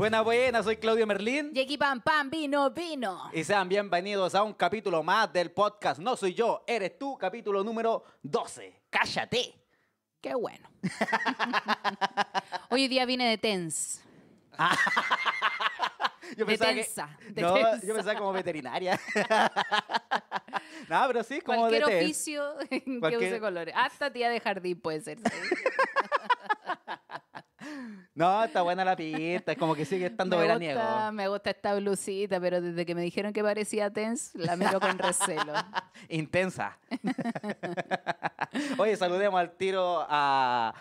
Buena buena, soy Claudio Merlín. Y aquí, Pam Pam, vino, vino. Y sean bienvenidos a un capítulo más del podcast No Soy Yo, Eres Tú, capítulo número 12. ¡Cállate! Qué bueno. Hoy día vine de TENS. yo de tensa, Yo pensaba como veterinaria. no, pero sí, como Cualquier oficio que use colores. Hasta tía de jardín puede ser. No, está buena la pista, como que sigue estando veraniego. me gusta esta blusita, pero desde que me dijeron que parecía tens, la miro con recelo. Intensa. Oye, saludemos al tiro a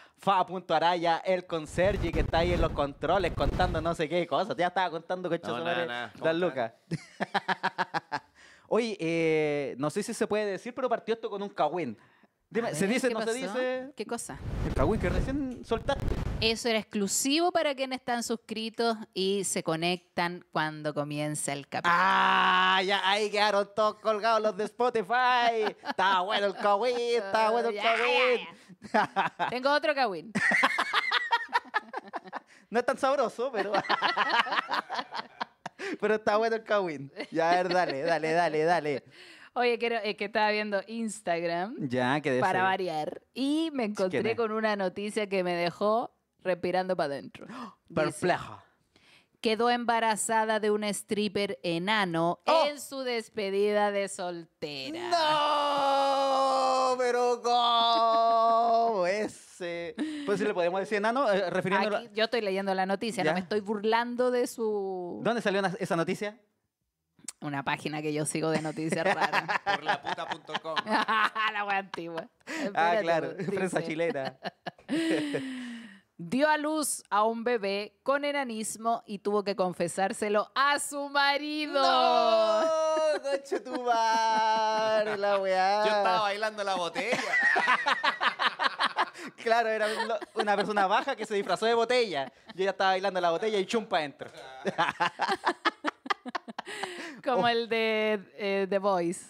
Araya, el Sergi, que está ahí en los controles contando no sé qué cosas. Ya estaba contando coches no, sobre lucas. Oye, eh, no sé si se puede decir, pero partió esto con un cagüín. ¿se dice, no se dice? ¿Qué cosa? El kawin que recién soltaste. Eso era exclusivo para quienes están suscritos y se conectan cuando comienza el capítulo. ¡Ah! Ya ahí quedaron todos colgados los de Spotify. está bueno el kawin, está bueno el kawin. Tengo otro kawin. no es tan sabroso, pero... pero está bueno el kawin. Ya, a ver, dale, dale, dale, dale. Oye, eh, que, estaba viendo Instagram. Para variar. Y me encontré con una noticia que me dejó respirando para adentro. Perpleja. Quedó embarazada de un stripper enano ¡Oh! en su despedida de soltera. ¡No! Pero ¿cómo ese? Pues si le podemos decir enano, eh, refiriéndolo Yo estoy leyendo la noticia, no me estoy burlando de su... ¿Dónde salió esa noticia? Una página que yo sigo de noticias raras. Por la puta.com. la wea antigua. ah, claro, prensa chilena. Dio a luz a un bebé con enanismo y tuvo que confesárselo a su marido. ¡No! no La weá. Yo estaba bailando la botella. claro, era una persona baja que se disfrazó de botella. Yo ya estaba bailando la botella y chumpa entro. Como el de eh, The Voice.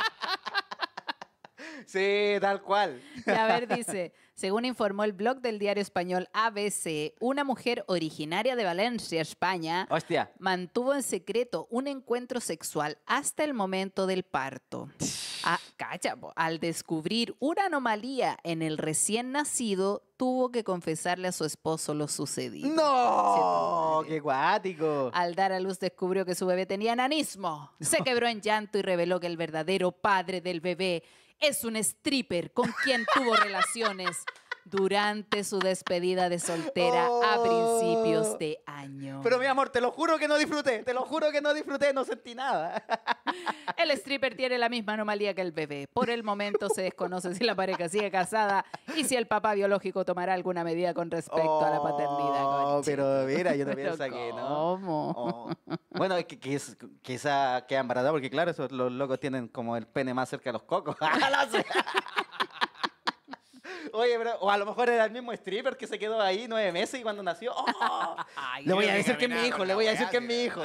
sí, tal cual. a ver, dice, según informó el blog del diario español ABC, una mujer originaria de Valencia, España, mantuvo en secreto un encuentro sexual hasta el momento del parto. Ah, al descubrir una anomalía en el recién nacido, tuvo que confesarle a su esposo lo sucedido. ¡No! ¡Qué guático! Al dar a luz descubrió que su bebé tenía nanismo. Se quebró en llanto y reveló que el verdadero padre del bebé es un stripper con quien tuvo relaciones durante su despedida de soltera a oh. principios de año. Pero mi amor, te lo juro que no disfruté, te lo juro que no disfruté, no sentí nada. El stripper tiene la misma anomalía que el bebé. Por el momento se desconoce si la pareja sigue casada y si el papá biológico tomará alguna medida con respecto a la oh, paternidad. pero mira, yo también saqué, ¿no? ¿Cómo? Oh. Bueno, que, que, quizá Queda embarazada, porque claro, esos, los locos tienen como el pene más cerca de los cocos. ¡Ah, Oye, pero, o a lo mejor era el mismo stripper que se quedó ahí nueve meses y cuando nació. ¡oh! Ay, le voy a decir que es mi hijo, le voy a decir que es mi hijo.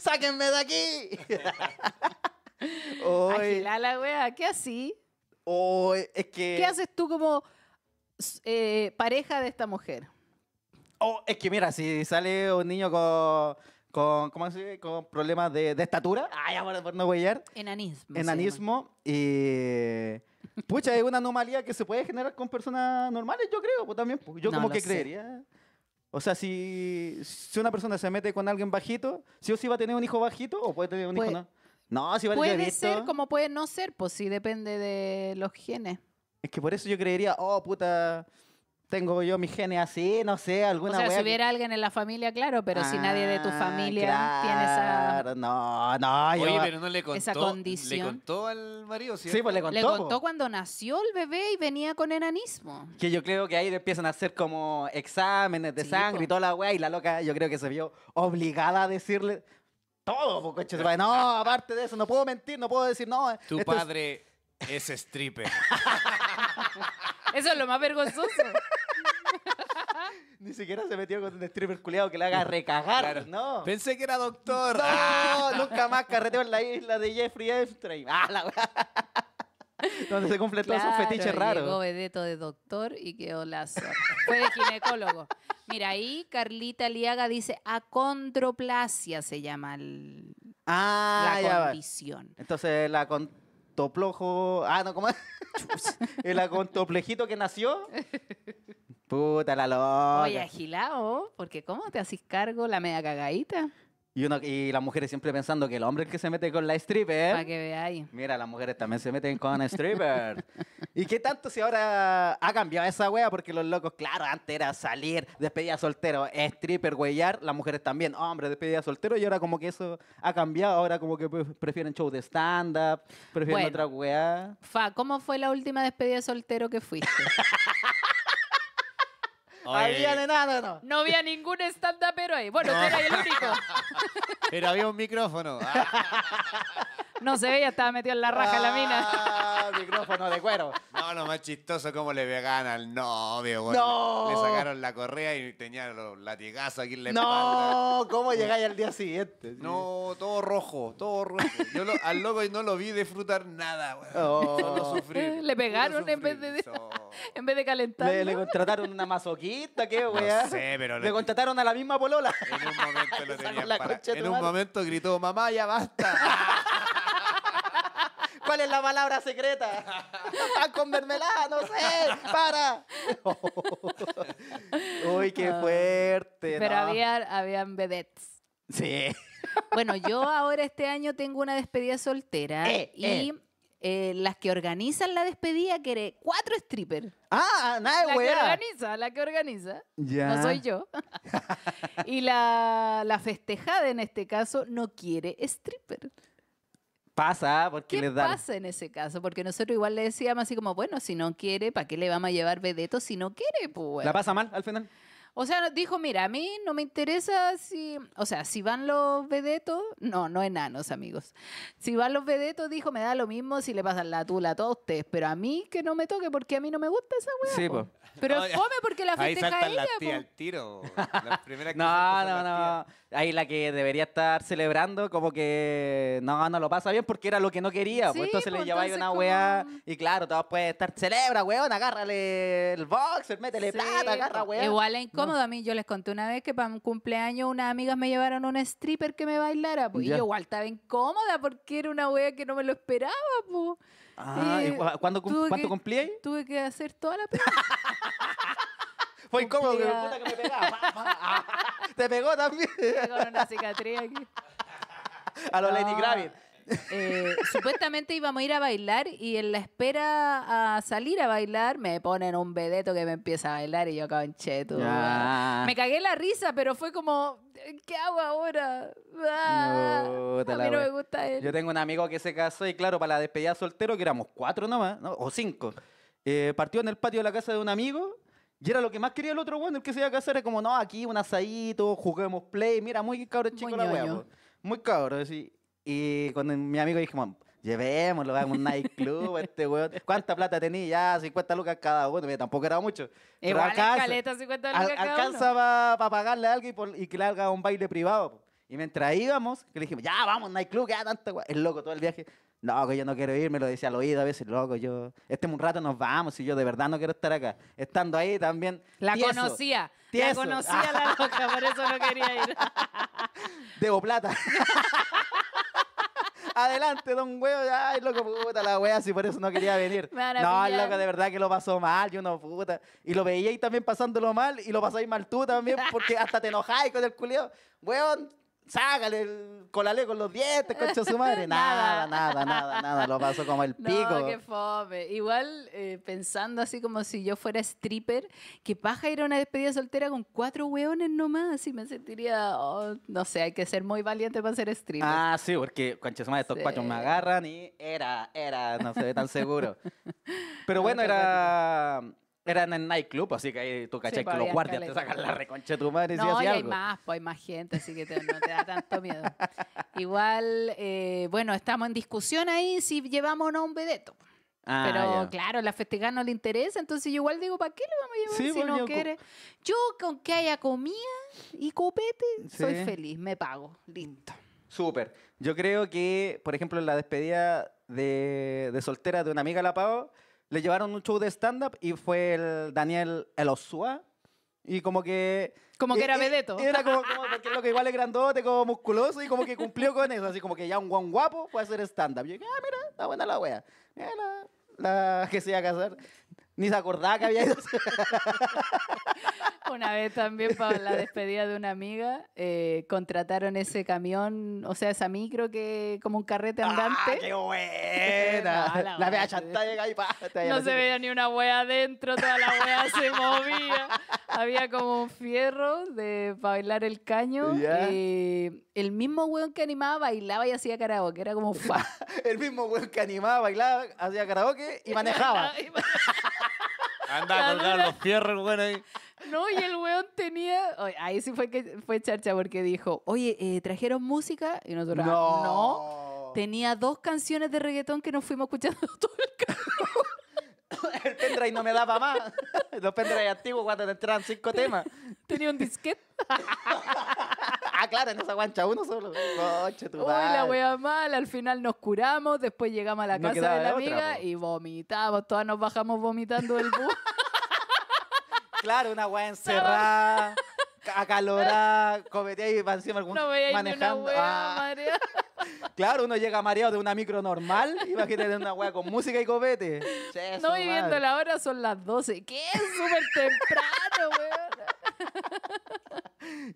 ¡Sáquenme de aquí! Agilá la wea, ¿qué así? Oh, es que... ¿Qué haces tú como eh, pareja de esta mujer? Oh, es que mira, si sale un niño con con, ¿cómo se dice? con problemas de, de estatura. Ay, ahora por no huellar. Enanismo. Enanismo. Y, Pucha, es una anomalía que se puede generar con personas normales, yo creo, pues también. Pues, yo como que creería. O sea, si, si una persona se mete con alguien bajito, ¿sí o sí va a tener un hijo bajito o puede tener un hijo no? No, si va bajito. Puede ser como puede no ser, pues sí, depende de los genes. Es que por eso yo creería, oh, puta, tengo yo mi genia así, no sé, alguna O sea, si hubiera alguien en la familia, claro, pero si nadie de tu ah, familia tiene esa. No, no, yo... Oye, pero no le contó. Esa condición. Le contó al marido, Sí, pues le contó. Le contó pues. cuando nació el bebé y venía con enanismo. Que yo creo que ahí empiezan a hacer como exámenes de sangre y toda la wea y la loca, yo creo que se vio obligada a decirle todo, porque No, aparte de eso, no puedo mentir, no puedo decir, no. Tu este padre es stripper. eso es lo más vergonzoso. Ni siquiera se metió con un stripper culiado que le haga recagar, claro. ¿no? Pensé que era doctor. No, ¡Ah! nunca más carreteo en la isla de Jeffrey Epstein. ¡Ah, la Donde se cumple claro, todos raro. fetiches raros. Llegó de doctor y quedó lazo. Fue de ginecólogo. Mira, ahí Carlita Liaga dice acondroplasia se llama el, ah, la condición. Entonces la condición toplojo Ah, no, ¿cómo? el acontoplejito que nació. Puta la loca. Oye, agilado, porque ¿cómo te haces cargo la media cagadita? Y, uno, las mujeres siempre pensando que el hombre es el que se mete con la stripper. Para que ahí. Mira, las mujeres también se meten con stripper. ¿Y qué tanto si ahora ha cambiado esa wea? Porque los locos, claro, antes era salir, despedida soltero, stripper, weyar. Las mujeres también, hombre, despedida soltero. Y ahora como que eso ha cambiado. Ahora como que prefieren show de stand-up, prefieren otra wea. Fa, ¿cómo fue la última despedida soltero que fuiste? no. había ningún stand pero ahí. Bueno, usted era el único. Pero había un micrófono. No se veía, estaba metido en la raja la mina. Ah, micrófono de cuero. No, no, más chistoso cómo le pegaban al novio, güey. No. Le sacaron la correa y tenía los latigazos aquí en la No, ¿cómo llegáis al día siguiente? No, todo rojo, todo rojo. Yo lo, al loco no lo vi disfrutar nada, oh. güey. le pegaron en vez de, en vez de calentar. Le, contrataron una masoquita qué güey. No sé, pero... Le contrataron a la misma polola. En un momento lo tenía En un momento gritó, mamá, ya basta. ¿Cuál es la palabra secreta? Pan con mermelada, no sé. Para. Uy, qué ah. fuerte. Pero había, habían vedettes. Sí. Bueno, yo ahora este año tengo una despedida soltera eh, y eh. Eh, las que organizan la despedida quieren cuatro strippers. Ah, nada de La que organiza, la que organiza. No soy yo. y la, la festejada en este caso no quiere stripper pasa ¿ah? porque ¿Qué pasa en ese caso? Porque nosotros igual le decíamos así como, bueno, si no quiere, ¿para qué le vamos a llevar vedeto si no quiere? Pues, La pasa mal al final. O sea, dijo, mira, a mí no me interesa si, o sea, si van los vedetos, no, no enanos, amigos. Si van los vedetos, dijo, me da lo mismo si le pasan la tula a todos ustedes, pero a mí que no me toque porque a mí no me gusta esa weá. Sí, pues. Pero fome porque la festeja saltan al tiro. No, no, no. Ahí la que debería estar celebrando, como que no, no lo pasa bien porque era lo que no quería. Sí, pues entonces le llevaba una como- y claro, todos puede estar celebra, weón, agárrale el boxer, métele plata, agarra, weón. Igual a mí, yo les conté una vez que para un cumpleaños unas amigas me llevaron a una stripper que me bailara, pues, Y yo igual estaba incómoda porque era una wea que no me lo esperaba, pues. Ah, eh, ¿cuándo, ¿cuánto cumplí ahí? Tuve que hacer toda la Fue incómodo, que, puta que me pegaba. Ah, te pegó también. pegó una cicatriz aquí. A lo Lady Lenny eh, supuestamente íbamos a ir a bailar y en la espera a salir a bailar me ponen un vedeto que me empieza a bailar y yo concheto. cheto. Me cagué la risa, pero fue como, ¿qué hago ahora? Ah, me gusta él. Yo tengo un amigo que se casó y claro, para la despedida soltero, que éramos cuatro nomás, ¿no? o cinco, eh, partió en el patio de la casa de un amigo y era lo que más quería el otro bueno, el que se iba a casar. Era como, no, aquí un asadito, juguemos play. Mira, muy cabrón chico muy la Muy así. Y cuando mi amigo dijimos, llevémoslo, a un nightclub este weón. ¿Cuánta plata tenía? Ya, 50 lucas cada uno. Tampoco era mucho. Igual alcanza, Alcanza para pagarle a alguien y, que le haga un baile privado. Y mientras íbamos, le dijimos, ya, vamos, nightclub, ya tanto, weón. El loco todo el viaje. no que yo no quiero ir, me lo decía al oído a veces, loco, yo. Este un rato nos vamos y yo de verdad no quiero estar acá. Estando ahí también. La conocía. La conocía la loca, por eso no quería ir. Debo plata. adelante, don huevo. Ay, loco, puta, la wea, si por eso no quería venir. No, loco, de verdad que lo pasó mal, yo no, puta. Y lo veíais también pasándolo mal, y lo pasáis mal tú también, porque hasta te enojáis con el culeo. Weón, sácale el con los dientes, concha su madre. Nada, nada, nada, nada. Lo pasó como el no, pico. qué fome. Igual eh, pensando así como si yo fuera stripper, que paja ir a una despedida soltera con cuatro hueones nomás. Y me sentiría, oh, no sé, hay que ser muy valiente para ser stripper. Ah, sí, porque concha su madre, estos cuatro me agarran y era, era, no se ve tan seguro. Pero bueno, era eran en nightclub, así que ahí tú caché que pues, los guardias te sacan la reconcha de tu madre. No, así algo no hay más, pues hay más gente, así que no te da tanto miedo. Igual, eh, bueno, estamos en discusión ahí si llevamos o no un vedeto. Ah, pero claro, la festejar no le interesa, entonces yo igual digo, ¿para qué le vamos a llevar si pues, no quiere? Yo con que haya comida y copete, soy feliz, me pago, Lindo. Súper. Yo creo que, por ejemplo, en la despedida de, de soltera de una amiga La pago le llevaron un show de stand-up y fue el Daniel Elosua. Y como que... Como que eh, era eh, vedeto. Era como, lo que igual es grandote, como musculoso, y como que cumplió con eso. Así como que ya un guan guapo puede hacer stand-up. Yo dije, ah, mira, está buena la wea. Mira la, que se iba a casar ni se acordaba que había ido. una vez también para la despedida de una amiga, eh, contrataron ese camión, o sea, esa micro que como un carrete ah, andante. qué buena! la, ahí, pa, No se veía ni una wea adentro, toda la wea se movía. Había como un fierro de, para bailar el caño. Y el mismo weón que animaba bailaba y hacía karaoke, era como... el mismo weón que animaba, bailaba, hacía karaoke y manejaba. Anda a colgar los fierros, bueno ahí. No, y el weón tenía. ahí sí fue que fue charcha porque dijo, oye, eh, ¿trajeron música? Y nosotros, no. no. Tenía dos canciones de reggaetón que nos fuimos escuchando todo el carro el pendrive no me daba más. Los pendrives antiguos cuando te entraban cinco temas. Tenía un disquete. Ah, claro, en esa guancha uno solo. tu Uy, la wea mal. Al final nos curamos, después llegamos a la casa de la amiga y vomitamos. Todas nos bajamos vomitando el bus. claro, una wea encerrada, acalorada, cometía y encima algún no veía manejando. Una ah. Claro, uno llega mareado de una micro normal, y imagínate una weá con música y copete. no, viviendo la hora son las 12. ¿Qué? Súper temprano, weón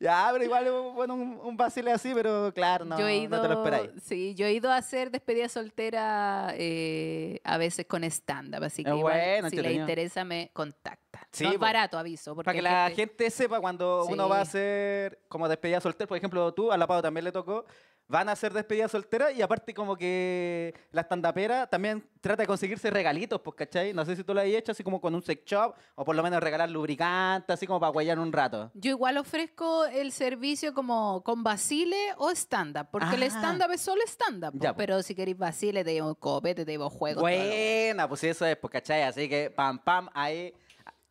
ya, pero igual bueno, un, un vacile así, pero claro, no, no te lo esperáis. Sí, yo he ido a hacer despedida soltera eh, a veces con stand-up, así que bueno, si le interesa me contacta. Sí, no es barato, aviso. Porque para que la gente, sepa cuando uno va a hacer como despedida soltera, por ejemplo, tú, a la Pau también le tocó, van a ser despedidas soltera y aparte como que la estandapera también trata de conseguirse regalitos, pues, ¿cachai? No sé si tú lo has hecho así como con un sex shop o por lo menos regalar lubricante, así como para guayar un rato. Yo igual ofrezco el servicio como con basile o stand porque el ah. stand-up es solo stand-up, pero si queréis basile te llevo copete, te llevo juego. Buena, pues eso es, pues, ¿cachai? Así que pam, pam, ahí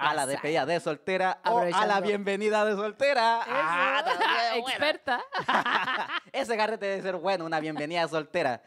a la despedida de soltera o a la bienvenida de soltera. Ah, Experta. Ese carrete debe ser bueno, una bienvenida soltera.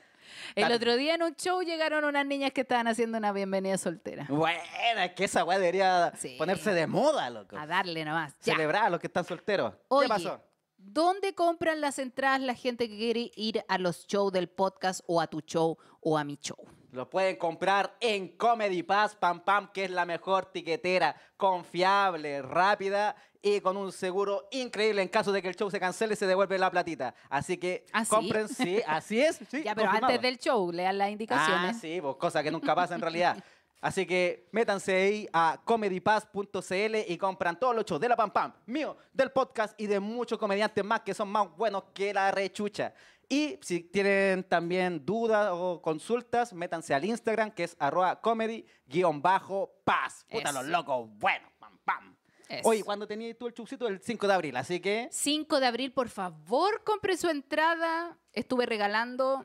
El otro día en un show llegaron unas niñas que estaban haciendo una bienvenida soltera. Bueno, es que esa weá debería ponerse de moda, loco. A darle nomás. Celebrar a los que están solteros. ¿Qué pasó? ¿Dónde compran las entradas la gente que quiere ir a los shows del podcast o a tu show o a mi show? Lo pueden comprar en Comedy Pass Pam Pam, que es la mejor tiquetera, confiable, rápida y con un seguro increíble en caso de que el show se cancele se devuelve la platita. Así que ah, compren, sí, así es. ya, pero antes del show, lean las indicaciones. Ah, sí, pues, cosa que nunca pasa en realidad. Así que métanse ahí a comedypass.cl y compran todos los shows de la Pam Pam, mío, del podcast y de muchos comediantes más que son más buenos que la rechucha. Y si tienen también dudas o consultas, métanse al Instagram, que es arroba comedy-paz. Puta, los locos, bueno, pam, pam. Hoy Oye, ¿cuándo tenías tú el chucito? El 5 de abril, así que... 5 de abril, por favor, compre su entrada. Estuve regalando...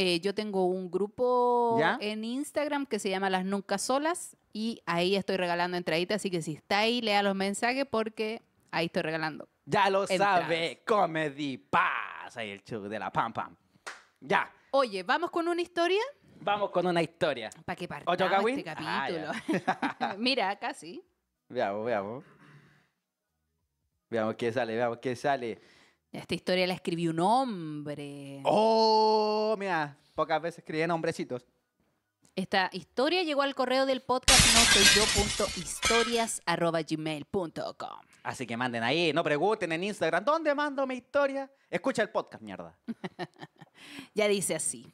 Eh, yo tengo un grupo en Instagram que se llama Las Nunca Solas y ahí estoy regalando entraditas, así que si está ahí, lea los mensajes porque ahí estoy regalando. Ya lo sabe, Comedy Paz ahí el show de la pam pam. Ya. Oye, ¿vamos con una historia? Vamos con una historia. ¿Para qué partamos este ah, capítulo? Mira, casi. Veamos, veamos. Veamos qué sale, veamos qué sale. Esta historia la escribió un hombre. ¡Oh! Mira, pocas veces escriben nombrecitos. Esta historia llegó al correo del podcast no soy com. Así que manden ahí, no pregunten en Instagram, ¿dónde mando mi historia? Escucha el podcast, mierda. ya dice así.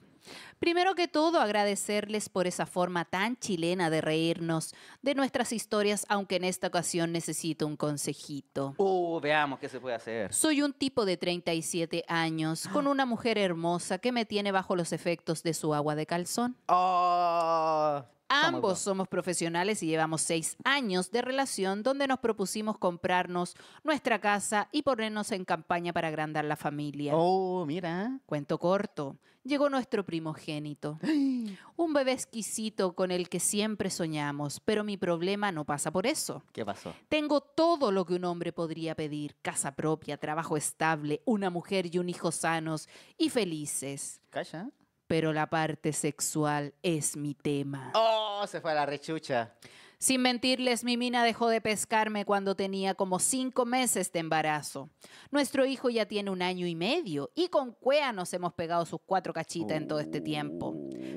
Primero que todo, agradecerles por esa forma tan chilena de reírnos de nuestras historias, aunque en esta ocasión necesito un consejito. Uh, veamos qué se puede hacer. Soy un tipo de 37 años, con una mujer hermosa que me tiene bajo los efectos de su agua de calzón. Oh. Ambos somos profesionales y llevamos seis años de relación donde nos propusimos comprarnos nuestra casa y ponernos en campaña para agrandar la familia. Oh, mira. Cuento corto. Llegó nuestro primogénito. Un bebé exquisito con el que siempre soñamos, pero mi problema no pasa por eso. ¿Qué pasó? Tengo todo lo que un hombre podría pedir. Casa propia, trabajo estable, una mujer y un hijo sanos y felices. Calla pero la parte sexual es mi tema. ¡Oh! Se fue a la rechucha. Sin mentirles, mi mina dejó de pescarme cuando tenía como cinco meses de embarazo. Nuestro hijo ya tiene un año y medio y con cuea nos hemos pegado sus cuatro cachitas en todo este tiempo.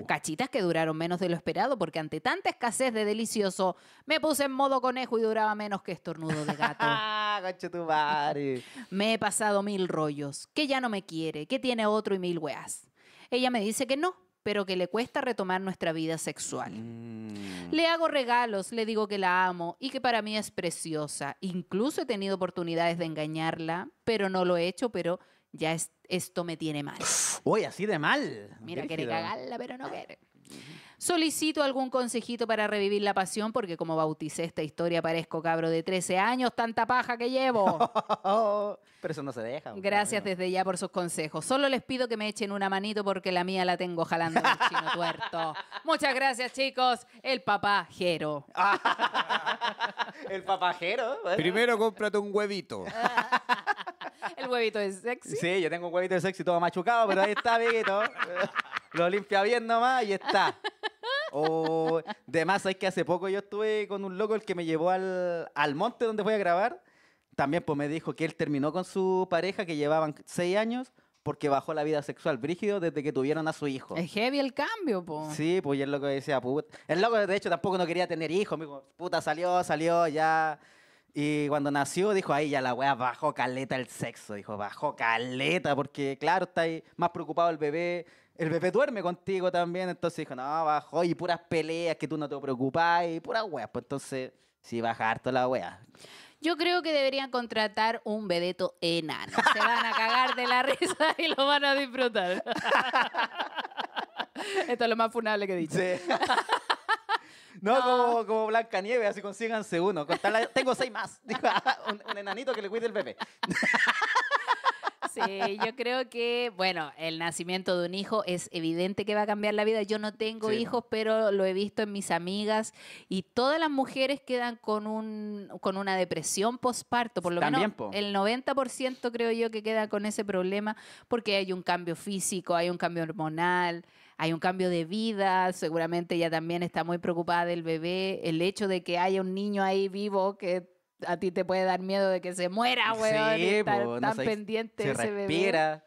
Cachitas que duraron menos de lo esperado porque ante tanta escasez de delicioso me puse en modo conejo y duraba menos que estornudo de gato. Ah, me he pasado mil rollos, que ya no me quiere, que tiene otro y mil weas. Ella me dice que no, pero que le cuesta retomar nuestra vida sexual. Mm. Le hago regalos, le digo que la amo y que para mí es preciosa. Incluso he tenido oportunidades de engañarla, pero no lo he hecho, pero ya esto me tiene mal. Uy, así de mal. Mira, quiere cagarla, pero no quiere. Solicito algún consejito para revivir la pasión, porque como bauticé esta historia, parezco cabro de 13 años, tanta paja que llevo. Pero eso no se deja. Gracias desde ya por sus consejos. Solo les pido que me echen una manito porque la mía la tengo jalando el chino tuerto. Muchas gracias, chicos. El papajero. el papajero. Primero cómprate un huevito. el huevito es sexy. Sí, yo tengo un huevito de sexy todo machucado, pero ahí está, amiguito lo limpia bien nomás y está. O de que hace poco yo estuve con un loco el que me llevó al, al monte donde voy a grabar. También pues me dijo que él terminó con su pareja que llevaban seis años porque bajó la vida sexual brígido desde que tuvieron a su hijo. Es heavy el cambio, pues. Sí, pues y el loco decía, puta. El loco, de hecho, tampoco no quería tener hijos. Me puta, salió, salió, ya. Y cuando nació, dijo, ahí ya la wea bajó caleta el sexo. Dijo, bajó caleta, porque claro, está ahí más preocupado el bebé, el bebé duerme contigo también, entonces dijo, no, bajo, y puras peleas que tú no te preocupás, y puras weas. Pues entonces, sí, baja harto la wea. Yo creo que deberían contratar un vedeto enano. Se van a cagar de la risa y lo van a disfrutar. Esto es lo más funable que he dicho. No, Como, Blanca Nieve, así consíganse uno. tengo seis más. un, enanito que le cuide el bebé yo creo que, bueno, el nacimiento de un hijo es evidente que va a cambiar la vida. Yo no tengo hijos, pero lo he visto en mis amigas y todas las mujeres quedan con, un, con una depresión postparto, por lo menos el 90% creo yo que queda con ese problema porque hay un cambio físico, hay un cambio hormonal hay un cambio de vida, seguramente ella también está muy preocupada del bebé, el hecho de que haya un niño ahí vivo que a ti te puede dar miedo de que se muera, weón. estar tan pendiente se, bebé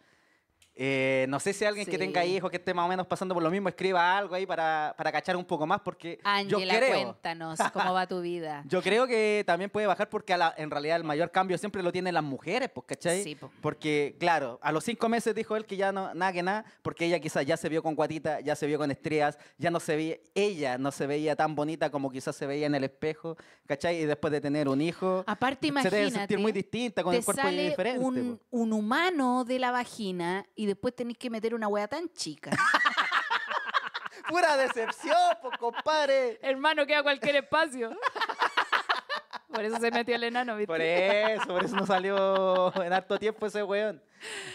eh, no sé si alguien que tenga hijos que esté más o menos pasando por lo mismo escriba algo ahí para, cachar un poco más porque yo creo, cuéntanos cómo va tu vida. Yo creo que también puede bajar porque en realidad el mayor cambio siempre lo tienen las mujeres, pues, ¿cachai? Porque, claro, a los cinco meses dijo él que ya no, nada que nada, porque ella quizás ya se vio con guatita, ya se vio con estrías, ya no se veía, ella no se veía tan bonita como quizás se veía en el espejo, ¿cachai? Y después de tener un hijo, Aparte, se imagínate, sentir muy distinta, con el cuerpo sale diferente. Un, un humano de la vagina y después tenéis que meter una hueá tan chica. Pura decepción, pues, compadre. Hermano, queda cualquier espacio. Por eso se metió el enano, ¿viste? Por eso, por eso no salió en harto tiempo ese weón.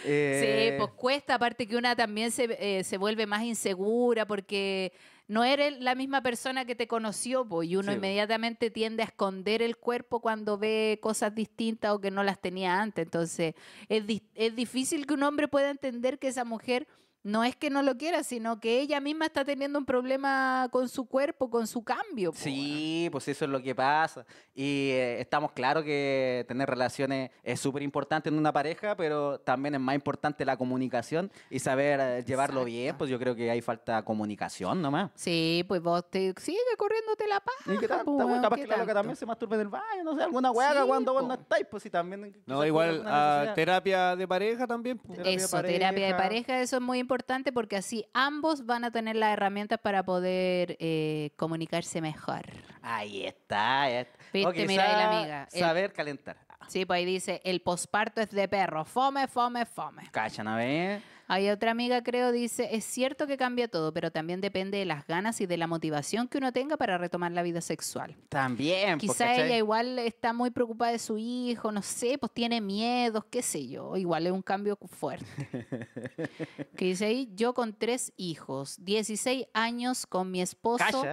Sí, eh, pues cuesta, aparte que una también se, eh, se vuelve más insegura porque no eres la misma persona que te conoció, y uno inmediatamente tiende a esconder el cuerpo cuando ve cosas distintas o que no las tenía antes. Entonces, es, es difícil que un hombre pueda entender que esa mujer no es que no lo quiera, sino que ella misma está teniendo un problema con su cuerpo, con su cambio. sí, pues eso es lo que pasa. Y eh, estamos claros que tener relaciones es súper importante en una pareja, pero también es más importante la comunicación y saber eh, llevarlo bien. Pues yo creo que hay falta de comunicación nomás. Sí, pues vos te sigue corriéndote la paz Y que que también se masturbe en el baño, no sé, alguna hueá cuando vos no estáis, pues sí, también. No, igual a ah, terapia de pareja también. terapia de pareja, eso es muy importante porque así ambos van a tener las herramientas para poder eh, comunicarse mejor. Ahí está. Eh. Viste, oh, mira ahí la amiga. Saber calentar. Sí, pues ahí dice, el posparto es de perro. Fome, fome, fome. Cachan, a ver. Hay otra amiga, creo, dice, es cierto que cambia todo, pero también depende de las ganas y de la motivación que uno tenga para retomar la vida sexual. También. Pues, Quizá ella igual está muy preocupada de su hijo, no sé, pues tiene miedos, qué sé yo. Igual es un cambio fuerte. que dice ahí, yo con tres hijos, 16 años con mi esposo.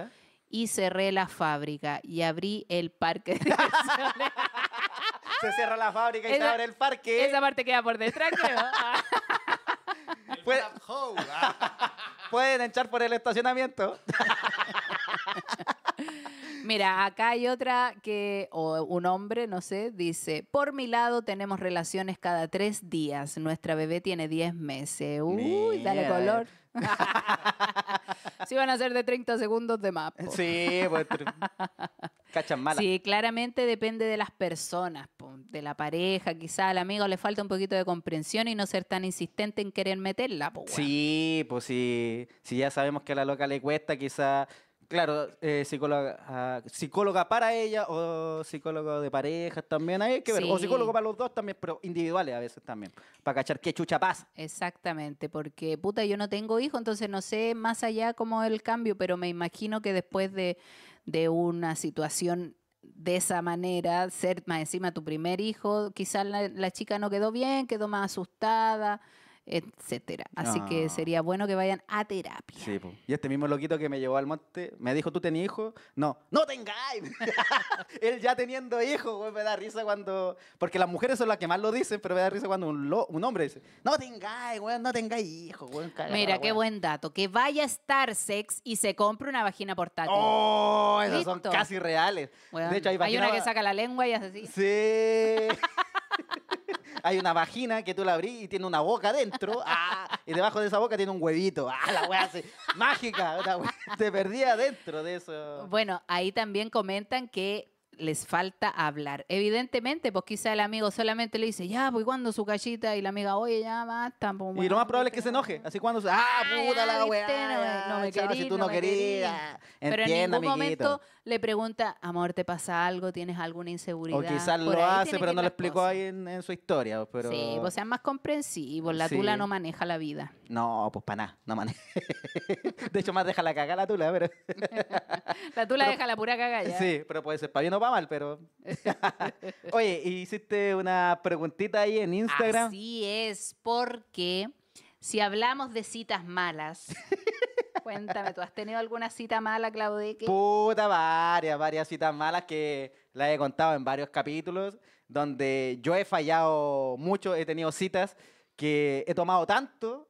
Y cerré la fábrica y abrí el parque de Se cierra la fábrica y se abre el parque. Esa parte queda por detrás, creo. Ah. pueden echar por el estacionamiento. Mira, acá hay otra que, o un hombre, no sé, dice, por mi lado tenemos relaciones cada tres días, nuestra bebé tiene diez meses. Uy, dale color. sí van a ser de 30 segundos de más. Sí, pues. Cachan mala. Sí, claramente depende de las personas, de la pareja, quizá al amigo le falta un poquito de comprensión y no ser tan insistente en querer meterla. Sí, pues sí. Si ya sabemos que a la loca le cuesta, quizá Claro, eh, ah, psicóloga, para ella o psicólogo de parejas también hay que ver. O psicólogo para los dos también, pero individuales a veces también. Para cachar qué chucha pasa. Exactamente, porque puta, yo no tengo hijo, entonces no sé más allá cómo el cambio, pero me imagino que después de, una situación de esa manera, ser más encima tu primer hijo, quizás la chica no quedó bien, quedó más asustada etcétera. Así que ah. sería bueno que vayan a terapia. Sí, y este mismo loquito que me llevó al monte me dijo, ¿tú tenías hijos? No, no tengáis. Él ya teniendo hijos, güey, me da risa cuando... Porque las mujeres son las que más lo dicen, pero me da risa cuando un, hombre dice, no tengáis, güey, no tengáis hijos, güey. Mira, qué buen dato. Que vaya a estar Sex y se compre una vagina portátil. ¡Oh! Esas son casi reales. de hecho, hay, vagina... hay una que saca la lengua y hace así. Sí. Hay una vagina que tú la abrís y tiene una boca dentro. Ah, y debajo de esa boca tiene un huevito. Ah, la weá así, mágica. te perdía dentro de eso. Bueno, ahí también comentan que les falta hablar. Evidentemente, pues quizá el amigo solamente le dice, ya, voy pues, cuando su callita y la amiga, oye, ya más Pues, y lo más probable es que se enoje. Así cuando ah, puta la weá. No, me querías. Pero en ningún momento le pregunta, amor, ¿te pasa algo? ¿Tienes alguna inseguridad? O quizás lo hace, pero no lo explicó ahí en, su historia. Sí, pues sean más comprensivos. La tula no maneja la vida. No, pues para nada, no maneja. de hecho, más deja la caga la tula, pero... la tula deja la pura caga Ya. Sí, pero puede ser para bien o para mal, pero... Oye, hiciste una preguntita ahí en Instagram. Así es, porque si hablamos de citas malas... Cuéntame, ¿tú has tenido alguna cita mala, Claudique? Puta, varias, varias citas malas que las he contado en varios capítulos, donde yo he fallado mucho, he tenido citas que he tomado tanto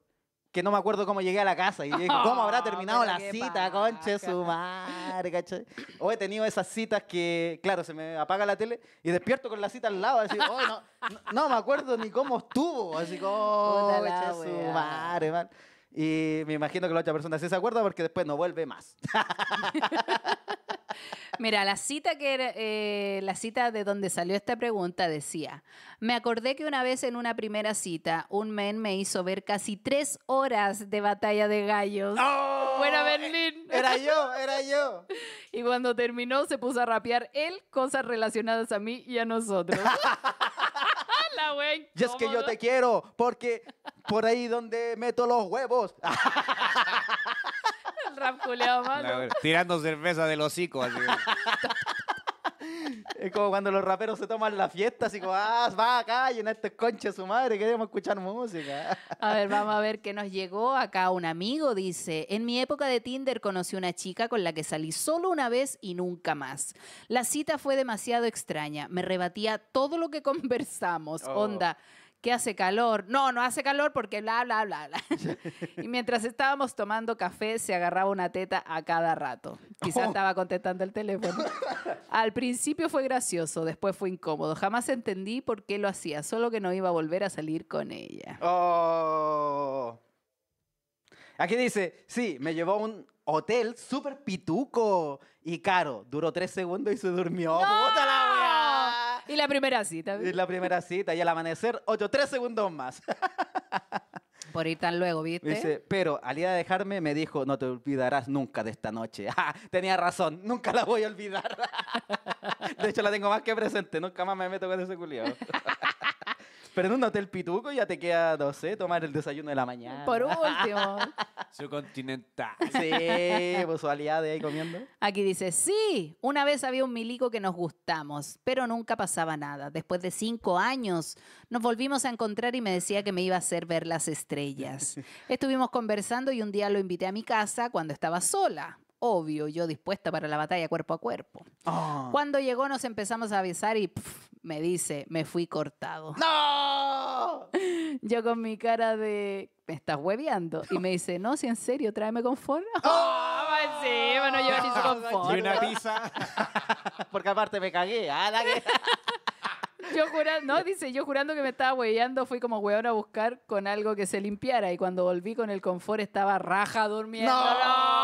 que no me acuerdo cómo llegué a la casa. Y ¿cómo habrá terminado la cita, conche su madre, O he tenido esas citas que, claro, se me apaga la tele y despierto con la cita al lado, así, no, no, me acuerdo ni cómo estuvo, así, como, oh, su madre, y me imagino que la otra persona sí se acuerda porque después no vuelve más. Mira, la cita que era, eh, la cita de donde salió esta pregunta decía: Me acordé que una vez en una primera cita, un men me hizo ver casi tres horas de batalla de gallos. ¡Oh! Buena Berlín. Era yo, era yo. Y cuando terminó se puso a rapear él cosas relacionadas a mí y a nosotros. Y es que yo te quiero porque por ahí donde meto los huevos. El rap culeado, mano. tirando cerveza del hocico. Así. Es como cuando los raperos se toman la fiesta, así como, ah, va acá, llena este conche su madre, queremos escuchar música. A ver, vamos a ver qué nos llegó acá. Un amigo dice, en mi época de Tinder conocí una chica con la que salí solo una vez y nunca más. La cita fue demasiado extraña, me rebatía todo lo que conversamos. Oh. Onda que hace calor. No, no hace calor porque bla, bla, bla, bla. y mientras estábamos tomando café, se agarraba una teta a cada rato. Quizás oh. estaba contestando el teléfono. Al principio fue gracioso, después fue incómodo. Jamás entendí por qué lo hacía, solo que no iba a volver a salir con ella. Oh. Aquí dice, sí, me llevó a un hotel súper pituco y caro. Duró tres segundos y se durmió. y la primera cita. Y la primera cita. Y al amanecer, ocho, tres segundos más. Por ir tan luego, ¿viste? Dice, pero al ir a dejarme me dijo, no te olvidarás nunca de esta noche. Ah, tenía razón, nunca la voy a olvidar. de hecho, la tengo más que presente, nunca más me meto con ese culiado. Pero en un hotel pituco ya te queda, no tomar el desayuno de la mañana. Por último. su continental. Sí, pues su de ahí comiendo. Aquí dice, sí, una vez había un milico que nos gustamos, pero nunca pasaba nada. Después de cinco años nos volvimos a encontrar y me decía que me iba a hacer ver las estrellas. Estuvimos conversando y un día lo invité a mi casa cuando estaba sola obvio, yo dispuesta para la batalla cuerpo a cuerpo. Ah. Cuando llegó nos empezamos a avisar y me dice, me fui cortado. ¡No! Yo con mi cara de, me estás hueveando. Y me dice, no, si en serio, tráeme confort. ¡Oh! Ah, pues sí, bueno, yo hice confort. Y una pizza. Porque aparte me cagué. ¿ah? que... Yo jurando, no, dice, yo jurando que me estaba hueveando, fui como hueón a buscar con algo que se limpiara. Y cuando volví con el confort estaba raja durmiendo. ¡No!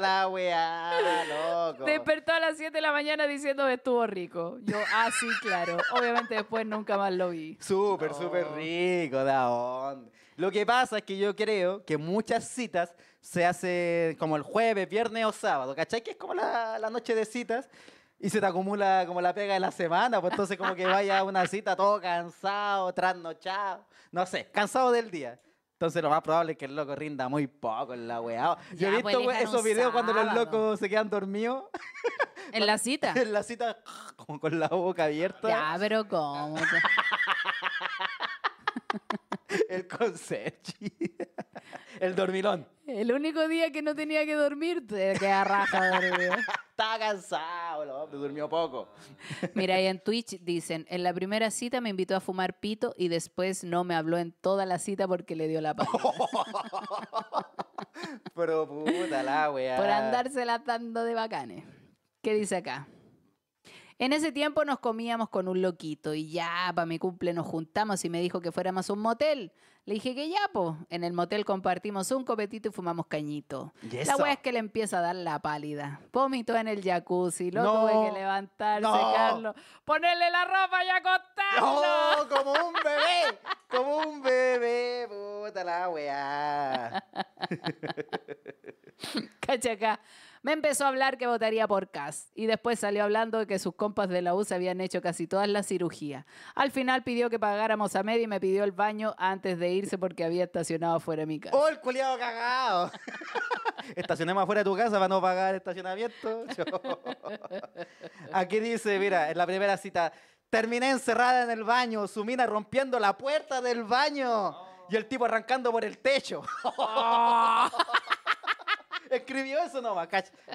la weá, Despertó a las 7 de la mañana diciendo que estuvo rico. Yo, ah, sí, claro. Obviamente después nunca más lo vi. Súper, súper rico, da onda. Lo que pasa es que yo creo que muchas citas se hacen como el jueves, viernes o sábado, ¿cachai? Que es como la, la noche de citas y se te acumula como la pega de la semana, pues entonces como que vaya a una cita todo cansado, trasnochado, no sé, cansado del día. Entonces lo más probable es que el loco rinda muy poco en la weá. Yo he visto pues, esos videos cuando los locos se quedan dormidos. En la cita. en la cita, como con la boca abierta. Ya, pero ¿cómo? El conserje. El dormilón. El único día que no tenía que dormir, te queda raja Estaba cansado, durmió poco. Mira, ahí en Twitch dicen, en la primera cita me invitó a fumar pito y después no me habló en toda la cita porque le dio la paja. Pero puta la wea. Por andársela dando de bacanes. ¿Qué dice acá? En ese tiempo nos comíamos con un loquito y ya, para mi cumple nos juntamos y me dijo que fuéramos a un motel. Le dije que ya, po. En el motel compartimos un copetito y fumamos cañito. la wea es que le empieza a dar la pálida. Vómito en el jacuzzi, lo que levantar, ponerle la ropa y acostarlo. como un bebé, como un bebé, puta la wea! Cachaca. Me empezó a hablar que votaría por Cas y después salió hablando de que sus compas de la U se habían hecho casi todas las cirugías. Al final pidió que pagáramos a media y me pidió el baño antes de irse porque había estacionado fuera de mi casa. ¡Oh, el culiado cagado! Estacionemos afuera de tu casa para no pagar estacionamiento. Aquí dice, mira, en la primera cita, terminé encerrada en el baño, su mina rompiendo la puerta del baño y el tipo arrancando por el techo. Ah escribió eso ¿no?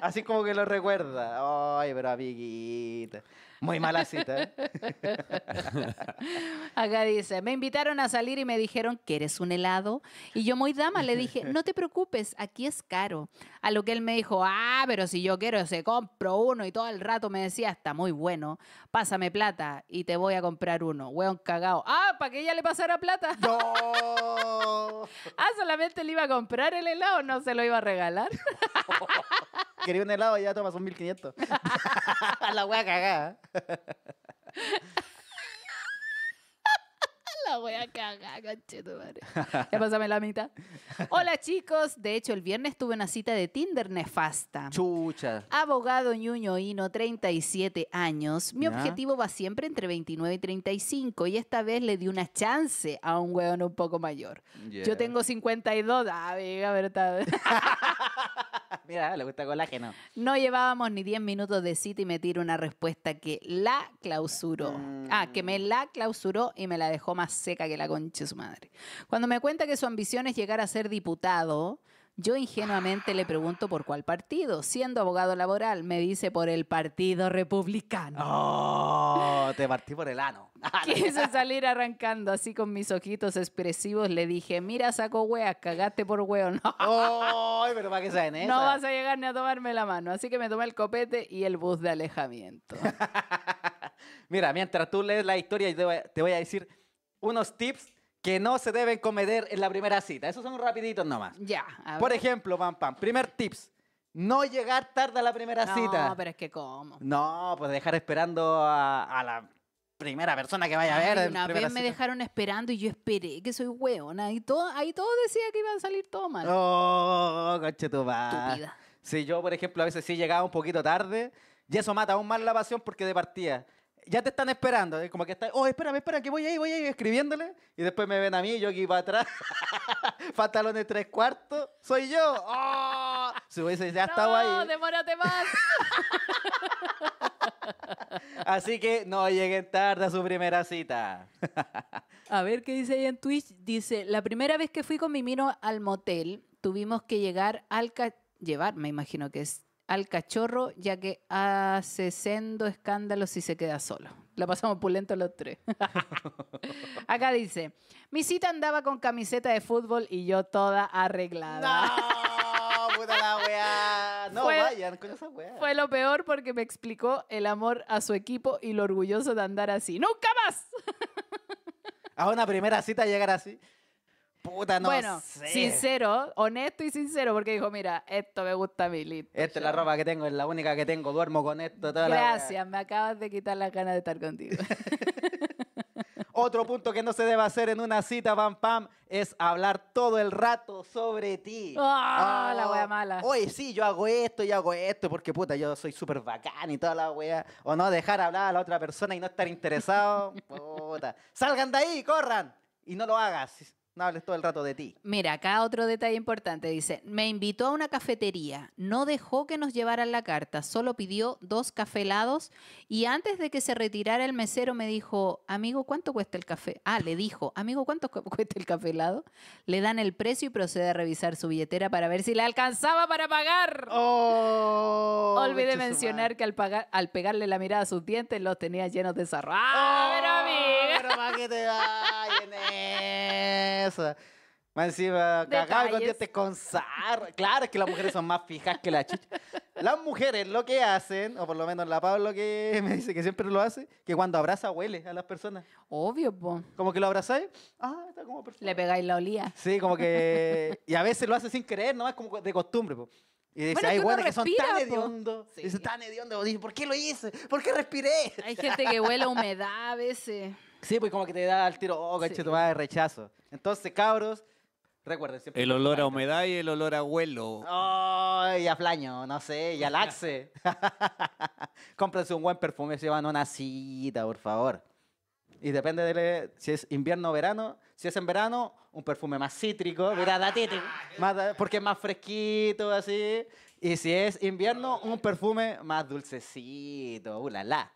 Así como que lo recuerda. Ay, pero amiguita. Muy mala cita. ¿eh? Acá dice, me invitaron a salir y me dijeron ¿quieres un helado. Y yo muy dama le dije, no te preocupes, aquí es caro. A lo que él me dijo, ah, pero si yo quiero, se compro uno. Y todo el rato me decía, está muy bueno, pásame plata y te voy a comprar uno. Hueón cagado. Ah, para que ella le pasara plata. No. ah, solamente le iba a comprar el helado, no se lo iba a regalar. Quería un helado, ya tomas un 1500. la wea cagada. La voy a cagar, conchetumare Ya pásame la mitad. Hola, chicos. De hecho, el viernes tuve una cita de Tinder nefasta. Chucha. Abogado Hino, 37 años. Mi objetivo va siempre entre 29 y 35. Y esta vez le di una chance a un weón un poco mayor. Yo tengo 52. Ah, venga, verdad. Mira, le gusta colágeno. No llevábamos ni 10 minutos de cita y me tiro una respuesta que la clausuró. Ah, que me la clausuró y me la dejó más seca que la concha de su madre. Cuando me cuenta que su ambición es llegar a ser diputado, yo ingenuamente le pregunto por cuál partido. Siendo abogado laboral, me dice por el Partido Republicano. ¡Oh! Te partí por el ano. Quise salir arrancando así con mis ojitos expresivos. Le dije, mira, saco hueas, cagaste por weón. No. Pero para qué saben eso. No vas a llegar ni a tomarme la mano. Así que me tomé el copete y el bus de alejamiento. mira, mientras tú lees la historia, te voy a decir unos tips que no se deben cometer en la primera cita. Esos son rapiditos nomás. Ya. Por ejemplo, pam, pam. Primer tips. No llegar tarde a la primera cita. No, pero es que ¿cómo? No, pues dejar esperando a, la primera persona que vaya a ver. una vez me dejaron esperando y yo esperé que soy hueona. Y todo, ahí todo decía que iba a salir todo mal. Oh, coche tu Estúpida. Si yo, por ejemplo, a veces sí llegaba un poquito tarde y eso mata aún más la pasión porque de partida ya te están esperando. Como que está, oh, espérame, espera, que voy ahí, voy ahí, escribiéndole. Y después me ven a mí y yo aquí para atrás. Pantalones tres cuartos, soy yo. ¡Oh! Si hubiese ya ah, estado ahí. No, demórate más. Así que no lleguen tarde a su primera cita. a ver qué dice ahí en Twitch. Dice, la primera vez que fui con mi mino al motel, tuvimos que llegar al... llevar, me imagino que es al cachorro, ya que hace sendo escándalos si se queda solo. La pasamos pulento los tres. Acá dice, mi cita andaba con camiseta de fútbol y yo toda arreglada. No, puta la weá. No vayan con esa weá. Fue lo peor porque me explicó el amor a su equipo y lo orgulloso de andar así. ¡Nunca más! a una primera cita llegar así. Puta, no bueno, sincero, honesto y sincero, porque dijo, mira, esto me gusta a mí, Esta es la ropa que tengo, es la única que tengo, duermo con esto. Toda Gracias, me acabas de quitar las ganas de estar contigo. Otro punto que no se debe hacer en una cita, pam, pam, es hablar todo el rato sobre ti. ¡Ah, la oh, wea mala! Oye, sí, yo hago esto y hago esto, porque puta, yo soy súper bacán y toda la wea. O no dejar hablar a la otra persona y no estar interesado. puta. Salgan de ahí, corran. Y no lo hagas. No hables todo el rato de ti. Mira, acá otro detalle importante. Dice, me invitó a una cafetería, no dejó que nos llevaran la carta, solo pidió dos cafelados y antes de que se retirara el mesero me dijo, amigo, ¿cuánto cuesta el café? Ah, le dijo, amigo, ¿cuánto cuesta el café Le dan el precio y procede a revisar su billetera para ver si le alcanzaba para pagar. Oh, Olvidé mencionar que al, pagar, al pegarle la mirada a sus dientes los tenía llenos de oh, zarra. pero ¡Pero para que te mesa. Más encima, con dientes con zar. Claro, que las mujeres son más fijas que la chicha. Las mujeres lo que hacen, o por lo menos la Pablo que me dice que siempre lo hace, que cuando abraza huele a las personas. Obvio, po. Como que lo abrazáis, ah, está como perfecto. Le pegáis la olía. Sí, como que... y a veces lo hace sin querer, nomás como de costumbre, po. Y dice, bueno, hay que son tan hediondos. Dice, tan hediondos. ¿por qué lo hice? ¿Por qué respiré? Hay gente que huele a humedad a veces. Sí, pues como que te da el tiro, oh, caché, sí. de rechazo. Entonces, cabros, recuerden siempre. El olor a humedad y el olor a huelo. Oh, y a flaño, no sé, y a laxe. Cómprense un buen perfume, se llevan una cita, por favor. Y depende de si es invierno o verano. Si es en verano, un perfume más cítrico, mira, Más, porque es más fresquito, así. Y si es invierno, un perfume más dulcecito. Uh, la,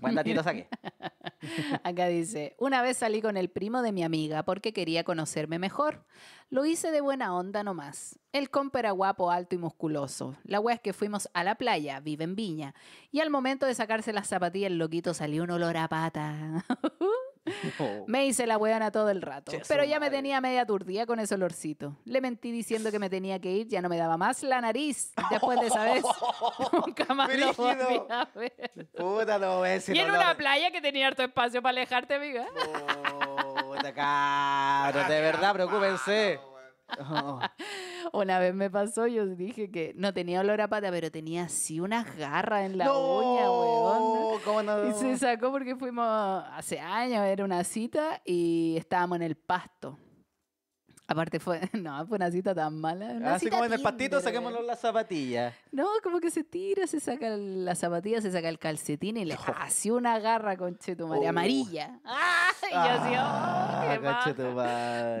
Buen datito saqué. Acá dice, una vez salí con el primo de mi amiga porque quería conocerme mejor. Lo hice de buena onda nomás. El compa era guapo, alto y musculoso. La wea es que fuimos a la playa, vive en Viña, y al momento de sacarse las zapatillas el loquito salió un olor a pata. Uh. Oh. Me hice la huevona todo el rato. pero ya me tenía media turdía con ese olorcito. Le mentí diciendo que me tenía que ir, ya no me daba más la nariz. Después de esa vez, nunca más lo Puta, no ves, Y en una playa que tenía harto espacio para alejarte, amiga. Puta, caro de verdad, preocúpense. Una vez me pasó, yo dije que no tenía olor a pata, pero tenía así unas garras en la uña, weón. ¿Cómo no? Y se sacó porque fuimos hace años, era una cita y estábamos en el pasto. Aparte fue, no, fue una cita tan mala. Así como en el pastito, saquemos las zapatillas. No, como que se tira, se saca la zapatilla, se saca el calcetín y le oh. hace una garra con tu oh. amarilla. ¡Ah! Y yo ah, así,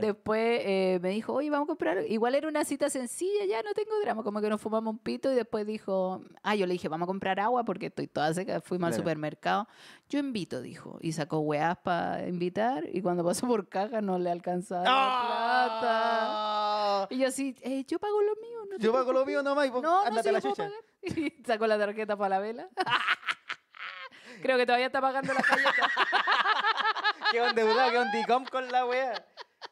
oh, Después eh, me dijo, oye, vamos a comprar. Igual era una cita sencilla, ya no tengo drama. Como que nos fumamos un pito y después dijo, ah, yo le dije, vamos a comprar agua porque estoy toda seca. Fuimos al supermercado. Yo invito, dijo. Y sacó weas para invitar. Y cuando pasó por caja no le alcanzaba plata. Ah. Y yo así, eh, yo pago lo mío. No yo pago lo mío nomás y vos no, no, la Y sacó la tarjeta para la vela. Creo que todavía está pagando la galleta. qué endeudado, qué un con la wea.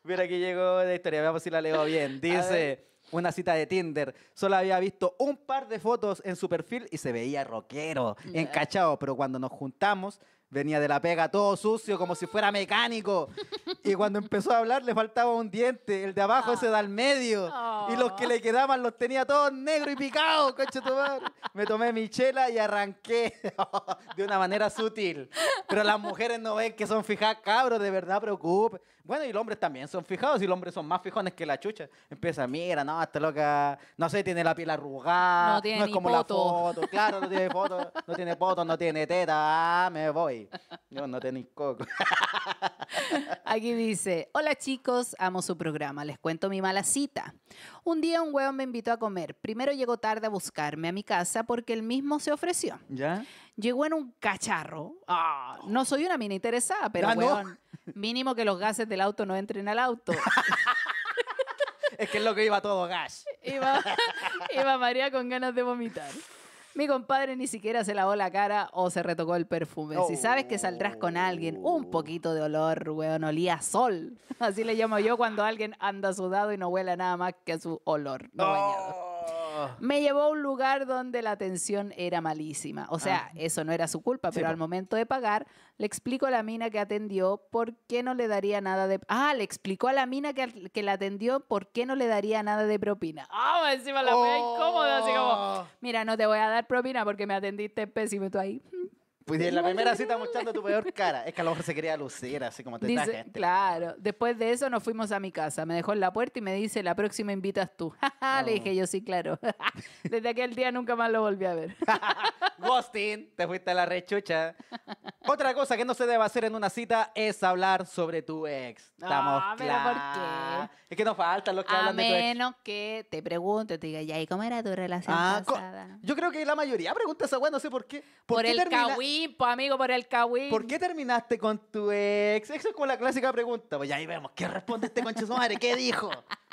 Mira, aquí llegó la historia. Veamos si la leo bien. Dice una cita de Tinder. Solo había visto un par de fotos en su perfil y se veía rockero, encachado. Pero cuando nos juntamos, Venía de la pega todo sucio, como si fuera mecánico. Y cuando empezó a hablar le faltaba un diente, el de abajo se da al medio. Y los que le quedaban los tenía todos negros y picados, coche tu Me tomé mi chela y arranqué de una manera sutil. Pero las mujeres no ven que son fijas, cabros, de verdad preocupe Bueno, y los hombres también son fijados y los hombres son más fijones que la chucha. Empieza, mira, no, hasta loca, no sé, tiene la piel arrugada. No, tiene es como la foto, claro, no tiene foto, no tiene foto, no tiene teta, ah, me voy yo No, tenéis coco. Aquí dice, hola chicos, amo su programa, les cuento mi mala cita. Un día un huevón me invitó a comer. Primero llegó tarde a buscarme a mi casa porque él mismo se ofreció. ¿Ya? Llegó en un cacharro. Ah, no soy una mina interesada, pero mínimo que los gases del auto no entren al auto. es que es lo que iba todo gas. iba María con ganas de vomitar. Mi compadre ni siquiera se lavó la cara o se retocó el perfume. Si sabes que saldrás con alguien, un oh. poquito de olor, weón, olía sol. Así le llamo yo cuando alguien anda sudado y no huela nada más que a su olor. No Oh. me llevó a un lugar donde la atención era malísima. O sea, ah. eso no era su culpa, pero al momento de pagar, le explico a la mina que atendió por qué no le daría nada de... Ah, le explicó a la mina que, la atendió por qué no le daría nada de propina. Ah, encima la incómoda, así como, oh. mira, no te voy a dar propina porque me atendiste pésimo tú ahí. Mm". Pues en la primera cita mostrando tu peor cara. Es que a lo mejor se quería lucir, así como te dice, traje. Claro. Después de eso nos fuimos a mi casa. Me dejó en la puerta y me dice, la próxima invitas tú. Le dije oh. yo, sí, claro. Desde aquel día nunca más lo volví a ver. Ghosting, te fuiste a la rechucha. Otra cosa que no se debe hacer en una cita es hablar sobre tu ex. Estamos ah, ¿por qué? Es que nos faltan los que hablan de tu ex. A menos que te pregunte, te diga, ¿y cómo era tu relación ah, pasada? Yo creo que la mayoría pregunta esa bueno no sé por qué. ¿Por, el termina amigo, por el cagüín. ¿Por qué terminaste con tu ex? Eso es como la clásica pregunta. Pues ya ahí vemos, ¿qué responde este conchazo madre? ¿Qué dijo?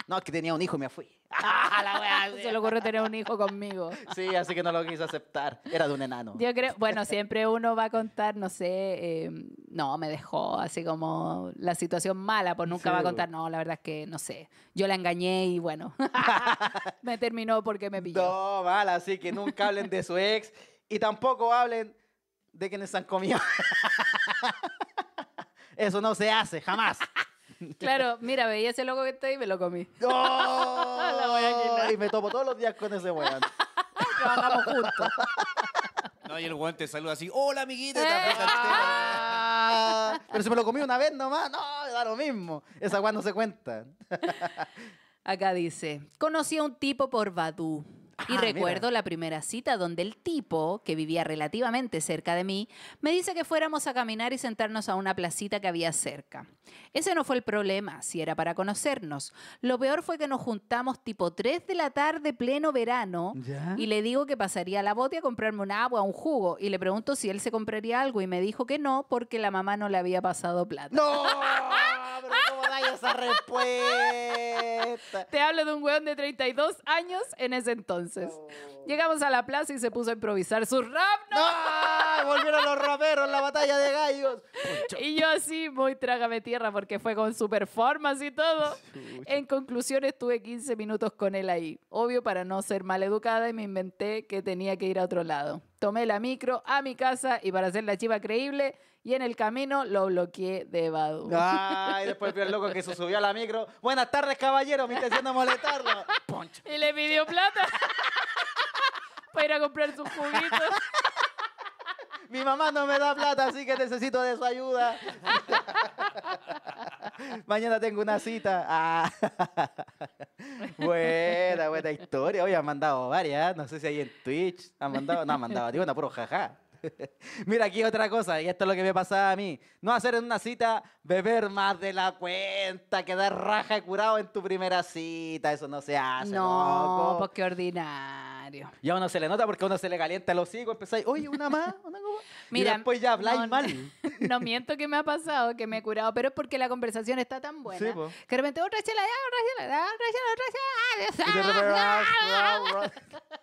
No, es que tenía un hijo y me fui. Ah, Se le ocurrió tener un hijo conmigo. Sí, así que no lo quiso aceptar. Era de un enano. Yo creo, bueno, siempre uno va a contar, no sé, em, no, me dejó así como la situación mala, pues nunca va a contar, no, la verdad es que no sé. Yo la engañé y bueno, me terminó porque me pilló. No, mal, así que nunca hablen de su ex y tampoco hablen de quienes han comido. Eso no se hace, jamás. Claro, mira, veía ese loco que está ahí y me lo comí. y me topo todos los días con ese weón. Trabajamos juntos. No, y el weón te saluda así, hola amiguita. Eh, ah. pero si me lo comí una vez nomás, no, da lo mismo. Esa weón no se cuenta. Acá dice, conocí a un tipo por Batú y ah, recuerdo la primera cita donde el tipo, que vivía relativamente cerca de mí, me dice que fuéramos a caminar y sentarnos a una placita que había cerca. Ese no fue el problema, si era para conocernos. Lo peor fue que nos juntamos tipo 3 de la tarde, pleno verano, y le digo que pasaría a la bote a comprarme un agua, un jugo, y le pregunto si él se compraría algo, y me dijo que no, porque la mamá no le había pasado plata. ¡No! Ah, vaya esa Te hablo de un weón de 32 años en ese entonces. Llegamos a la plaza y se puso a improvisar su rap. ¡No! Volvieron los raperos en la batalla de gallos. y yo así, muy trágame tierra, porque fue con su performance y todo. en conclusión, estuve 15 minutos con él ahí. Obvio, para no ser maleducada, y me inventé que tenía que ir a otro lado. Tomé la micro a mi casa y para hacer la chiva creíble, y en el camino lo bloqueé de Badu. Ay, después vio el loco que se subió a la micro. Buenas tardes, caballero, me intención molestarlo. Poncho. Y le pidió plata para ir a comprar sus juguitos. Mi mamá no me da plata, así que necesito de su ayuda. Mañana tengo una cita. Ah. buena, buena historia. Hoy han mandado varias. ¿eh? No sé si hay en Twitch. Han mandado, no han mandado, digo una puro jaja. Mira, aquí otra cosa, y esto es lo que me pasaba a mí. No hacer en una cita beber más de la cuenta, quedar raja y curado en tu primera cita, eso no se hace. No, porque pues, ordinario. Y a uno se le nota porque a uno se le calienta los hocico, empezáis, oye, una más, una Mira, y después ya habláis no, mal. no miento que me ha pasado, que me he curado, pero es porque la conversación está tan buena. Sí, que de repente, otra chela, otra chela, otra chela, otra ah, ah, chela. Ah,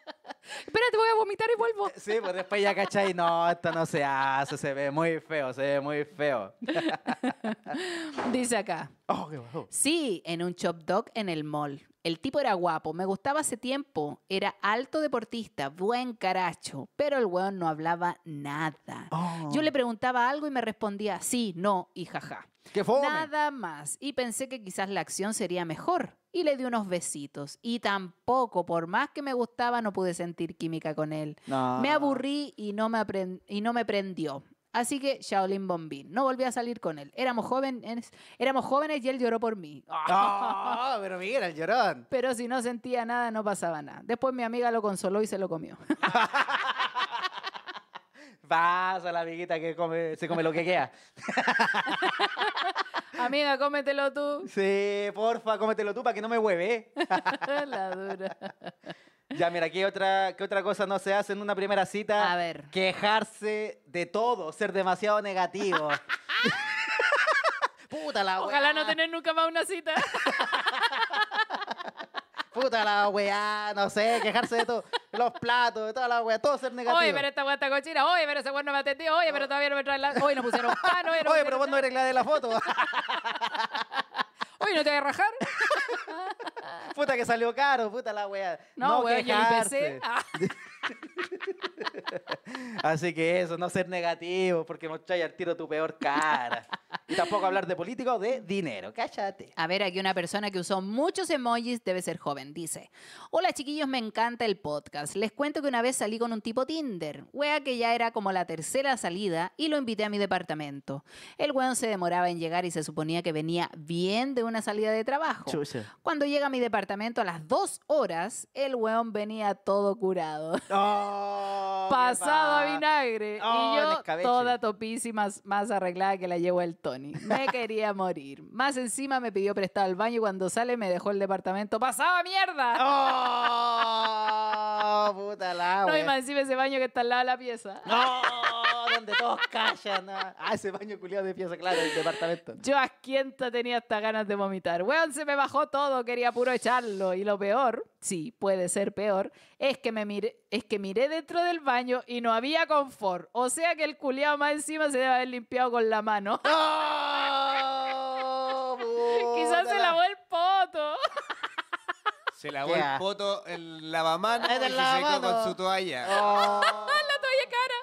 te voy a vomitar y vuelvo. Eh, sí, pues después ya cachai, no, esto no se hace, se ve muy feo, se ve muy feo. Dice acá. Oh, qué Sí, en un chop dog en el mall. El tipo era guapo, me gustaba hace tiempo, era alto deportista, buen caracho, pero el weón no hablaba nada. Oh. Yo le preguntaba algo y me respondía sí, no y jaja. Nada más. Y pensé que quizás la acción sería mejor. Y le di unos besitos. Y tampoco, por más que me gustaba, no pude sentir química con él. Me aburrí y no me, y no me prendió. Así que Shaolin Bombín. No volví a salir con él. Éramos jóvenes, éramos jóvenes y él lloró por mí. Ah, pero mira, el llorón. Pero si no sentía nada, no pasaba nada. Después mi amiga lo consoló y se lo comió. Pasa la amiguita que come, se come lo que queda. Amiga, cómetelo tú. Sí, porfa, cómetelo tú para que no me hueve. ¿eh? la dura. Ya, mira, ¿qué otra, otra cosa no se hace en una primera cita? A ver. Quejarse de todo, ser demasiado negativo. Puta la weá. Ojalá no tener nunca más una cita. Puta la weá, no sé, quejarse de todo los platos, toda la wea, todo ser negativo. Oye, pero esta wea está cochina, oye, pero ese weón no me atendió, oye, pero todavía no me trae la. Oye, no pusieron pan, oye, no Oye, pero vos no eres la de la foto. oye, no te voy a rajar. puta que salió caro, puta la wea. No, no weón, empecé. Ah. Así que eso, no ser negativo, porque mochay al tiro tu peor cara. Y tampoco hablar de político o de dinero. Cállate. A ver, aquí una persona que usó muchos emojis debe ser joven. Dice: Hola chiquillos, me encanta el podcast. Les cuento que una vez salí con un tipo Tinder, wea que ya era como la tercera salida, y lo invité a mi departamento. El weón se demoraba en llegar y se suponía que venía bien de una salida de trabajo. Cuando llega a mi departamento a las dos horas, el weón venía todo curado. Oh, Pasado a vinagre. y oh, yo toda topísima, más arreglada que la llevo el tono. Me quería morir. Más encima me pidió prestar el baño y cuando sale me dejó el departamento pasaba mierda. ¡Oh! Puta la No, y más encima ese baño que está al lado de la pieza. ¡No! Donde todos callan. Ah, ese baño culiado de pieza, claro, el departamento. Yo a asquienta tenía hasta ganas de vomitar. Weón, se me bajó todo, quería puro echarlo. Y lo peor sí, puede ser peor, es que, me miré, es que miré dentro del baño y no había confort. O sea que el culiao más encima se debe haber limpiado con la mano. Quizás se lavó el poto. Se lavó el poto el lavamano y se secó con su toalla. Oh. la toalla cara.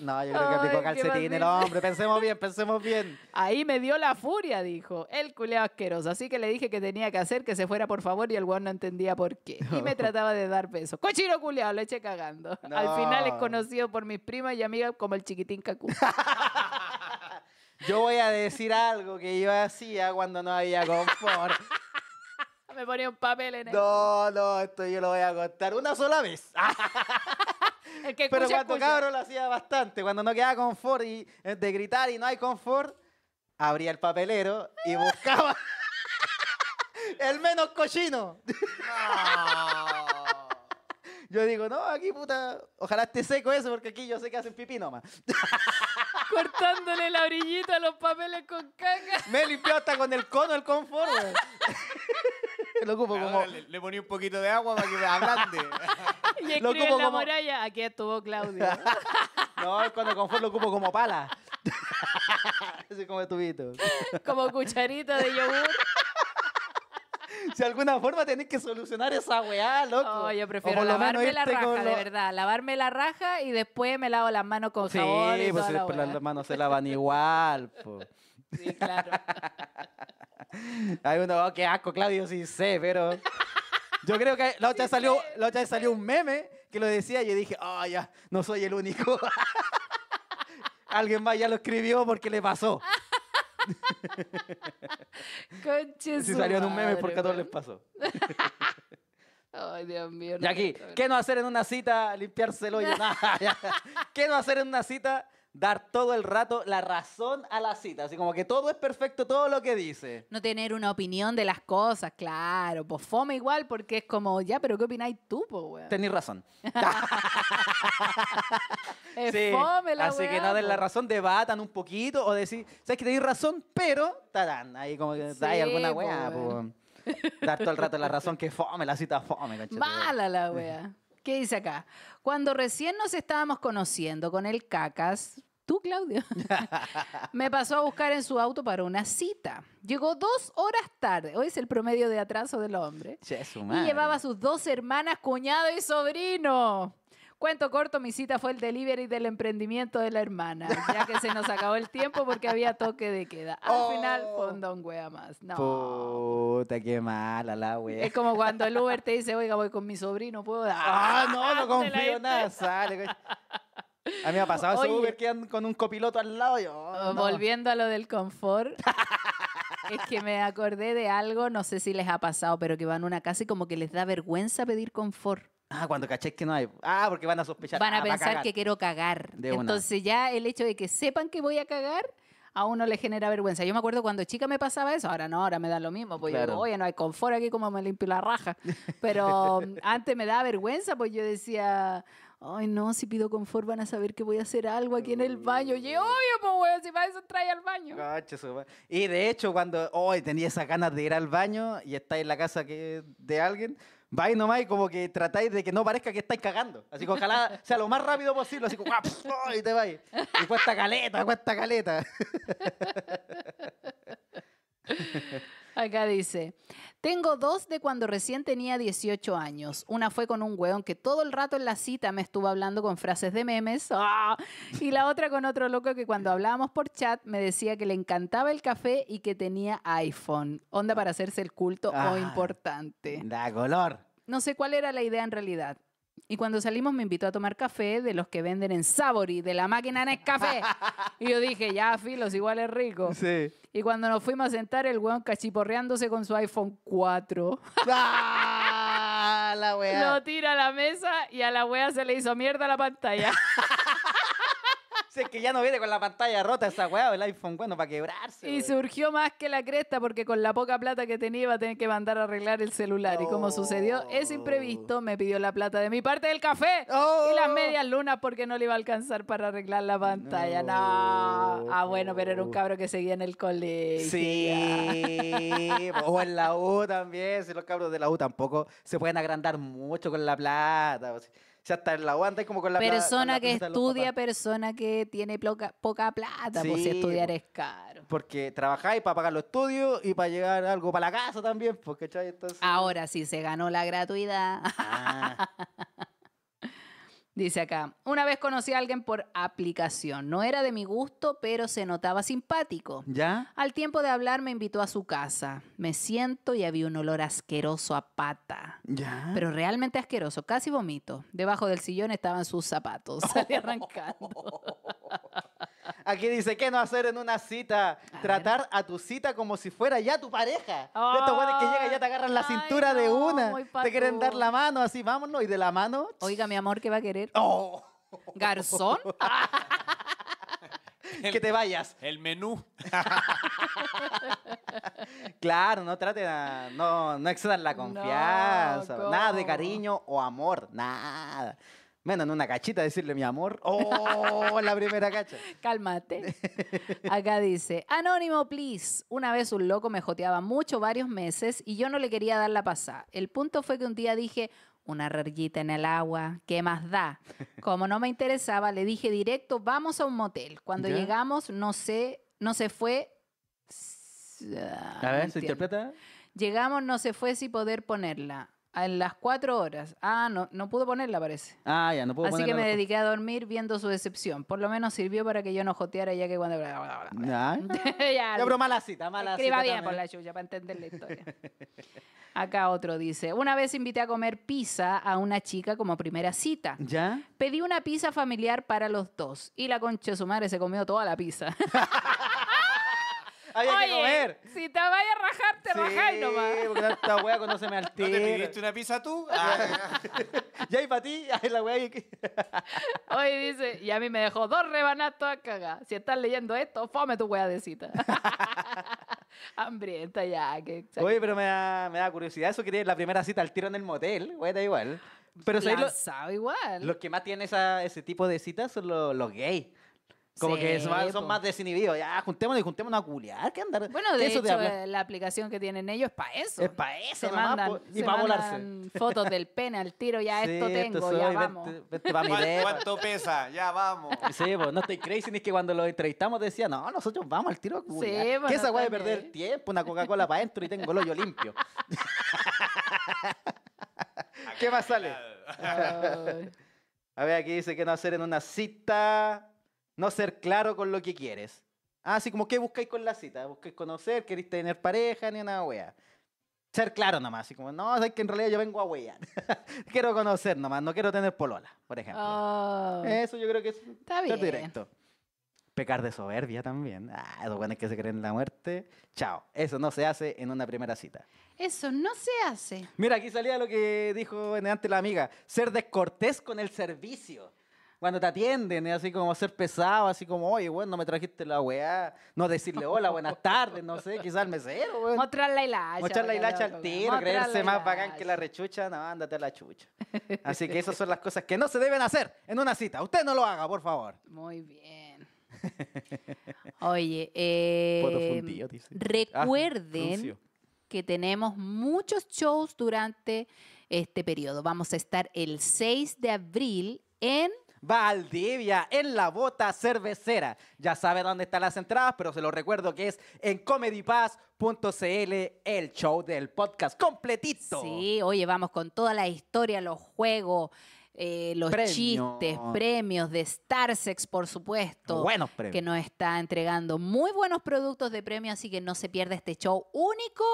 No, yo creo que pico calcetín el hombre. Pensemos bien, pensemos bien. Ahí me dio la furia, dijo. El culeado asqueroso. Así que le dije que tenía que hacer que se fuera, por favor, y el guano no entendía por qué. Y me trataba de dar besos. Cochino culeado, lo eché cagando. Al final es conocido por mis primas y amigas como el chiquitín cacú. yo voy a decir algo que yo hacía cuando no había confort. Me ponía un papel en El... No, no, esto yo lo voy a contar una sola vez. Pero cuando cabro lo hacía bastante, cuando no quedaba confort y eh, de gritar y no hay confort, abría el papelero y buscaba el menos cochino. Yo digo, no, aquí puta, ojalá esté seco eso porque aquí yo sé que hacen pipí nomás. Cortándole la orillita a los papeles con caca. Me limpió hasta con el cono el confort. Le, ponía un poquito de agua para que me ablande. Y escribí en la muralla, aquí estuvo Claudio. no, es cuando confort lo ocupo como pala. Así como tubito. Como cucharito de yogur. Si de alguna forma tenés que solucionar esa weá, loco. Oh, yo prefiero lavarme la raja, de verdad. Lavarme la raja y después me lavo las manos con sí, Sí, pues después las manos se lavan igual. Po. Sí, claro. Hay uno, oh, qué asco, Claudio, sí sé, pero. Yo creo que la otra, salió, vez salió un meme que lo decía y yo dije, ah, oh, ya, no soy el único. Alguien más ya lo escribió porque le pasó. Conches si salió en un meme porque a todos les pasó. Ay, Dios mío. y aquí, ¿qué no hacer en una cita? Limpiárselo y nada. ¿Qué no hacer en una cita? dar todo el rato la razón a la cita. Así como que todo es perfecto, todo lo que dice. No tener una opinión de las cosas, claro. Pues fome igual porque es como, ya, pero ¿qué opináis tú, po, weón? Tenís razón. fome la Así que no den la razón, debatan un poquito o decir, sabes que tenéis razón, pero, dan. ahí como que hay alguna weá, po, Dar todo el rato la razón que fome, la cita fome, Mala la weá. ¿Qué dice acá? Cuando recién nos estábamos conociendo con el cacas, tú Claudio, me pasó a buscar en su auto para una cita. Llegó dos horas tarde, hoy es el promedio de atraso del hombre. Y llevaba a sus dos hermanas, cuñado y sobrino. Cuento corto, mi cita fue el delivery del emprendimiento de la hermana, ya que se nos acabó el tiempo porque había toque de queda. Al final, oh. final, un wea más. No. Puta, qué mala la wea. Es como cuando el Uber te dice, oiga, voy con mi sobrino, puedo dar. Ah, no, no confío en nada, sale. A mí me ha pasado eso, Uber andan con un copiloto al lado. Yo, oh, Volviendo a lo del confort. es que me acordé de algo, no sé si les ha pasado, pero que van a una casa y como que les da vergüenza pedir confort. Ah, cuando caché que no hay. Ah, porque van a sospechar. Van a ah, pensar que quiero cagar. Entonces ya el hecho de que sepan que voy a cagar a uno le genera vergüenza. Yo me acuerdo cuando chica me pasaba eso, ahora no, ahora me da lo mismo, pues oye, no hay confort aquí como me limpio la raja. Pero antes me daba vergüenza, pues yo decía, ay no, si pido confort van a saber que voy a hacer algo aquí en el mm. baño. Y obvio, pues si para eso trae al baño. Y de hecho, cuando hoy tenía esas ganas de ir al baño y está en la casa de alguien, vais nomás y como que tratáis de que no parezca que estáis cagando. Así que ojalá sea lo más rápido posible, así como ¡guap! Oh", y te vais. Y cuesta caleta, cuesta caleta. Acá dice, tengo dos de cuando recién tenía 18 años. Una fue con un weón que todo el rato en la cita me estuvo hablando con frases de memes. Ah, y la otra con otro loco que cuando hablábamos por chat me decía que le encantaba el café y que tenía iPhone. Onda para hacerse el culto o ah, importante. Da color. No sé cuál era la idea en realidad. Y cuando salimos me invitó a tomar café de los que venden en Sabori, de la máquina Nescafé. y yo dije, ya, filos, igual es rico. Sí. Y cuando nos fuimos a sentar, el weón cachiporreándose con su iPhone 4. ¡Ah, la Lo tira a la mesa y a la wea se le hizo mierda la pantalla. que ya no viene con la pantalla rota esa weá, el iPhone, bueno, para quebrarse. Y surgió más que la cresta porque con la poca plata que tenía iba a tener que mandar a arreglar el celular. Y como sucedió, es oh. imprevisto, me pidió la plata de mi parte del café y las oh. medias lunas porque no le iba a alcanzar para arreglar la pantalla. No. Ah, bueno, pero era un cabro que seguía en el colegio. Sí. o en la U también. Si los cabros de la U tampoco se pueden agrandar mucho con la plata. O en la como con la Persona que estudia, persona que tiene poca, poca plata, pues, si estudiar es caro. Porque trabajáis para pagar los estudios y para llegar algo para la casa también, porque Entonces... Ahora sí se ganó la gratuidad. Ah. Dice acá, una vez conocí a alguien por aplicación. No era de mi gusto, pero se notaba simpático. ¿Ya? Al tiempo de hablar me invitó a su casa. Me siento y había un olor asqueroso a pata. ¿Ya? Pero realmente asqueroso, casi vomito. Debajo del sillón estaban sus zapatos. Salí arrancando. Aquí dice, ¿qué no hacer en una cita? Tratar a tu cita como si fuera ya tu pareja. De Estos buenos que llegan ya te agarran la cintura de una. Te quieren dar la mano, así, vámonos. Y de la mano... Oiga, mi amor, ¿qué va a querer? ¡Oh! ¿Garzón? que te vayas. El menú. claro, no traten a, no, no excedan la confianza. nada de cariño o amor, nada. Menos en una cachita decirle mi amor. ¡Oh! la primera cacha. Cálmate. Acá dice: Anónimo, please. Una vez un loco me joteaba mucho, varios meses, y yo no le quería dar la pasada. El punto fue que un día dije: Una rarguita en el agua, ¿qué más da? Como no me interesaba, le dije directo: Vamos a un motel. Cuando llegamos, no sé, no se fue. a ver, interpreta? Llegamos, no se fue sin poder ponerla en las cuatro horas. Ah, no, no pudo ponerla, parece. Ah, ya, no pudo ponerla. Así que me dediqué a dormir viendo su decepción. Por lo menos sirvió para que yo no joteara ya que cuando... ya, pero mala cita, mala Escriba bien por la chucha para entender la historia. Acá otro dice, una vez invité a comer pizza a una chica como primera cita. ¿Ya? Pedí una pizza familiar para los dos y la concha de su madre se comió toda la pizza. Ay, Oye, que Si te vayas a rajar, te sí, rajáis nomás. porque hueá cuando se me altera. ¿No te pidiste una pizza tú? Ah. ya y para ti, hay la wea. Oye, dice, y a mí me dejó dos rebanadas a cagadas. Si estás leyendo esto, fome tu wea de cita. Hambrienta ya. Que, Oye, pero me da, me da curiosidad eso que tiene la primera cita al tiro en el motel. Wea, da igual. Pero ¿sabes igual. Los que más tienen ese tipo de citas son los gays. Como que son más desinhibidos. Ya, juntémonos y juntémonos a culiar. ¿Qué andar? Bueno, de eso hecho, eh, la aplicación que tienen ellos es para eso. Es para eso, se mandan, Y para volarse. fotos del pene al tiro. Ya esto tengo, ya vamos. ¿Cuánto pesa? Ya vamos. Sí, pues no estoy crazy. Ni es que cuando lo entrevistamos decía, no, nosotros vamos al tiro a culiar. Sí, ¿Qué esa puede de perder tiempo? Una Coca-Cola para adentro y tengo el hoyo limpio. ¿Qué más sale? a ver, aquí dice que no hacer en una cita no ser claro con lo que quieres. Ah, así como, ¿qué buscáis con la cita? ¿Buscáis conocer? ¿Queréis tener pareja? Ni una wea. Ser claro nomás, así como, no, es que en realidad yo vengo a wea. quiero conocer nomás, no quiero tener polola, por ejemplo. Oh. Eso yo creo que es está bien. directo. Pecar de soberbia también. Ah, los buenos que se creen en la muerte. Chao. Eso no se hace en una primera cita. Eso no se hace. Mira, aquí salía lo que dijo en antes la amiga. Ser descortés con el servicio cuando te atienden, es así como hacer pesado, así como, oye, bueno, no me trajiste la weá, no decirle hola, buenas tardes, no sé, quizás al mesero, Mostrar la hilacha. Mostrar la hilacha al tiro, creerse más bacán que la rechucha, no, ándate a la chucha. Así que esas son las cosas que no se deben hacer en una cita. Usted no lo haga, por favor. Muy bien. Oye, em, recuerden ah, que tenemos muchos shows durante este periodo. Vamos a estar el 6 de abril en Valdivia en la bota cervecera. Ya sabe dónde están las entradas, pero se lo recuerdo que es en comedypass.cl, el show del podcast completito. Sí, hoy vamos con toda la historia, los juegos. Eh, los chistes, premios de Starsex, por supuesto. Buenos Que nos está entregando muy buenos productos de premio, así que no se pierda este show único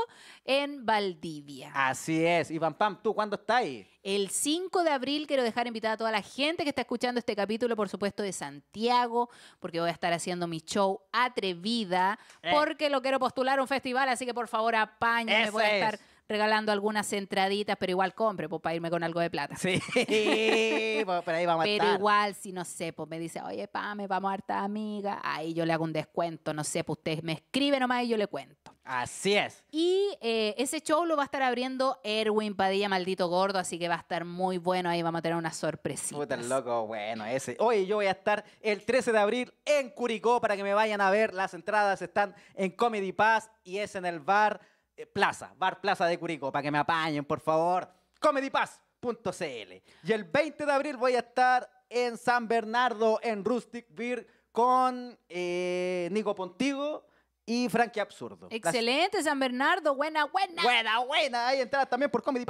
en Valdivia. Así es. Iván Pam, ¿tú cuándo estás ahí? El 5 de abril quiero dejar invitada a toda la gente que está escuchando este capítulo, por supuesto, de Santiago, porque voy a estar haciendo mi show atrevida, eh. porque lo quiero postular a un festival, así que por favor apáñame, voy a estar regalando algunas entraditas, pero igual compre, pues, para irme con algo de plata. Sí, pues, por ahí vamos a Pero igual, si no sé, pues me dice, oye, Pame, vamos a harta amiga, ahí yo le hago un descuento, no sé, pues ustedes me escriben nomás y yo le cuento. Así es. Y eh, ese show lo va a estar abriendo Erwin Padilla, maldito gordo, así que va a estar muy bueno. Ahí vamos a tener una sorpresita. loco, bueno, ese. Hoy yo voy a estar el 13 de abril en Curicó para que me vayan a ver. Las entradas están en Comedy Pass y es en el bar. Eh, plaza, Bar Plaza de Curicó, para que me apañen, por favor. ComedyPass.cl. Y el 20 de abril voy a estar en San Bernardo, en Rustic Beer, con eh, Nico Pontigo y Frankie Absurdo. Excelente, San Bernardo. Buena, buena. Buena, buena. Ahí entradas también por Comedy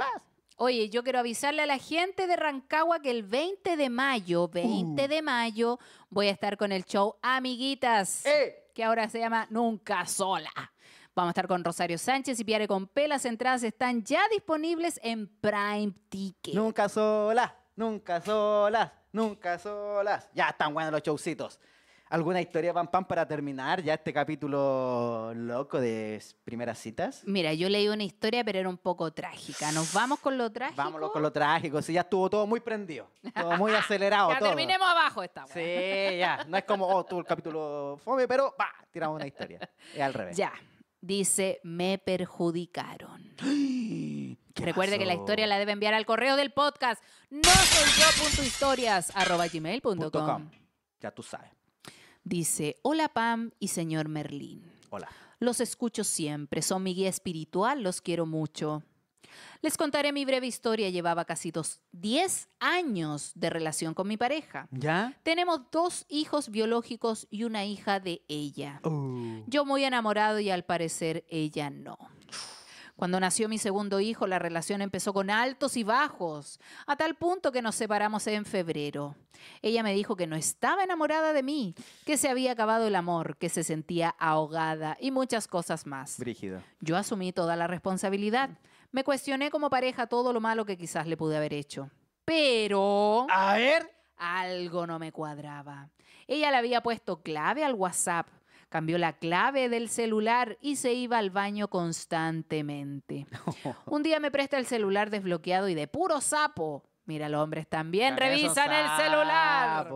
Oye, yo quiero avisarle a la gente de Rancagua que el 20 de mayo, 20 uh. de mayo, voy a estar con el show Amiguitas, eh. que ahora se llama Nunca Sola. Vamos a estar con Rosario Sánchez y Piare con Pelas. Entradas están ya disponibles en Prime Ticket. Nunca solas, nunca solas, nunca solas. Ya están buenos los showcitos. ¿Alguna historia, Pam Pam, para terminar ya este capítulo loco de primeras citas? Mira, yo leí una historia, pero era un poco trágica. ¿Nos vamos con lo trágico? Vamos con lo trágico. Sí, ya estuvo todo muy prendido, todo muy acelerado. ya terminemos abajo esta. Sí, ya. No es como, oh, tuvo el capítulo fome, pero va, tiramos una historia. Es al revés. Ya dice, me perjudicaron. Recuerde que la historia la debe enviar al correo del podcast, no soy Ya tú sabes. Dice, hola Pam y señor Merlín. Hola. Los escucho siempre, son mi guía espiritual, los quiero mucho. Les contaré mi breve historia. Llevaba casi dos, 10 años de relación con mi pareja. ¿Ya? Tenemos dos hijos biológicos y una hija de ella. Oh. Yo muy enamorado y al parecer ella no. Cuando nació mi segundo hijo, la relación empezó con altos y bajos, a tal punto que nos separamos en febrero. Ella me dijo que no estaba enamorada de mí, que se había acabado el amor, que se sentía ahogada y muchas cosas más. Brígida. Yo asumí toda la responsabilidad. Me cuestioné como pareja todo lo malo que quizás le pude haber hecho. Pero... A ver. Algo no me cuadraba. Ella le había puesto clave al WhatsApp, cambió la clave del celular y se iba al baño constantemente. Un día me presta el celular desbloqueado y de puro sapo. Mira, los hombres también revisan el celular.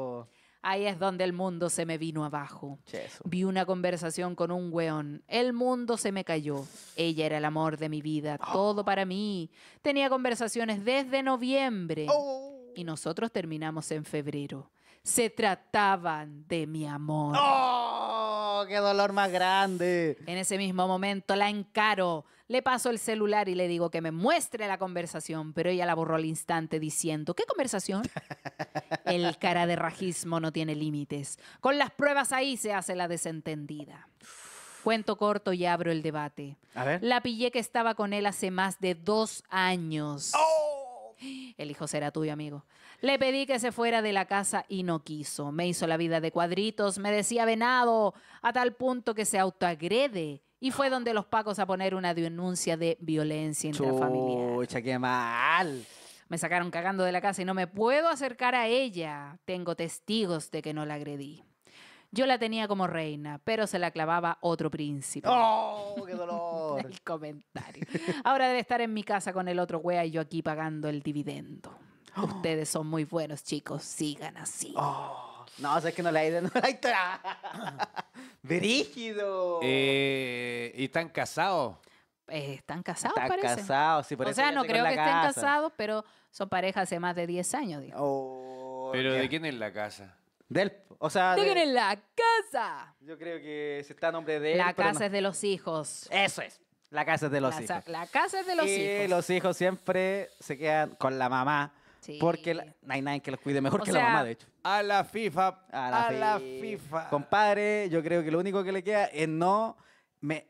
Ahí es donde el mundo se me vino abajo. Vi una conversación con un weón. El mundo se me cayó. Ella era el amor de mi vida, ah. todo para mí. Tenía conversaciones desde noviembre. Oh. Y nosotros terminamos en febrero. Se trataban de mi amor. Ah qué dolor más grande! En ese mismo momento la encaro, le paso el celular y le digo que me muestre la conversación, pero ella la borró al instante diciendo, ¿qué conversación? el cara de rajismo no tiene límites. Con las pruebas ahí se hace la desentendida. Cuento corto y abro el debate. La pillé que estaba con él hace más de dos años. ¡Oh! El hijo será tuyo, amigo. Le pedí que se fuera de la casa y no quiso. Me hizo la vida de cuadritos, me decía venado, a tal punto que se autoagrede. Y fue donde los pacos a poner una denuncia de violencia intrafamiliar. Chucha, qué mal. Me sacaron cagando de la casa y no me puedo acercar a ella. Tengo testigos de que no la agredí. Yo la tenía como reina, pero se la clavaba otro príncipe. ¡Oh, qué dolor! el comentario. Ahora debe estar en mi casa con el otro wea y yo aquí pagando el dividendo. Ustedes son muy buenos, chicos. Sigan así. Oh. No, o es que no la hay no la eh, ¿Y están casados? Eh, están casados, están casados, sí, O sea, no creo que estén casados, pero son parejas hace más de 10 años, digo. Oh, ¿Pero de quién es la casa? Del, o sea, de, en la casa. Yo creo que se está a nombre de La casa es de los hijos. Eso es. La casa es de los la, hijos. La casa es de los y hijos. los hijos siempre se quedan con la mamá. Porque no hay nadie que los cuide mejor que la mamá, de hecho. A la FIFA. A, la, FIFA. Compadre, yo creo que lo único que le queda es no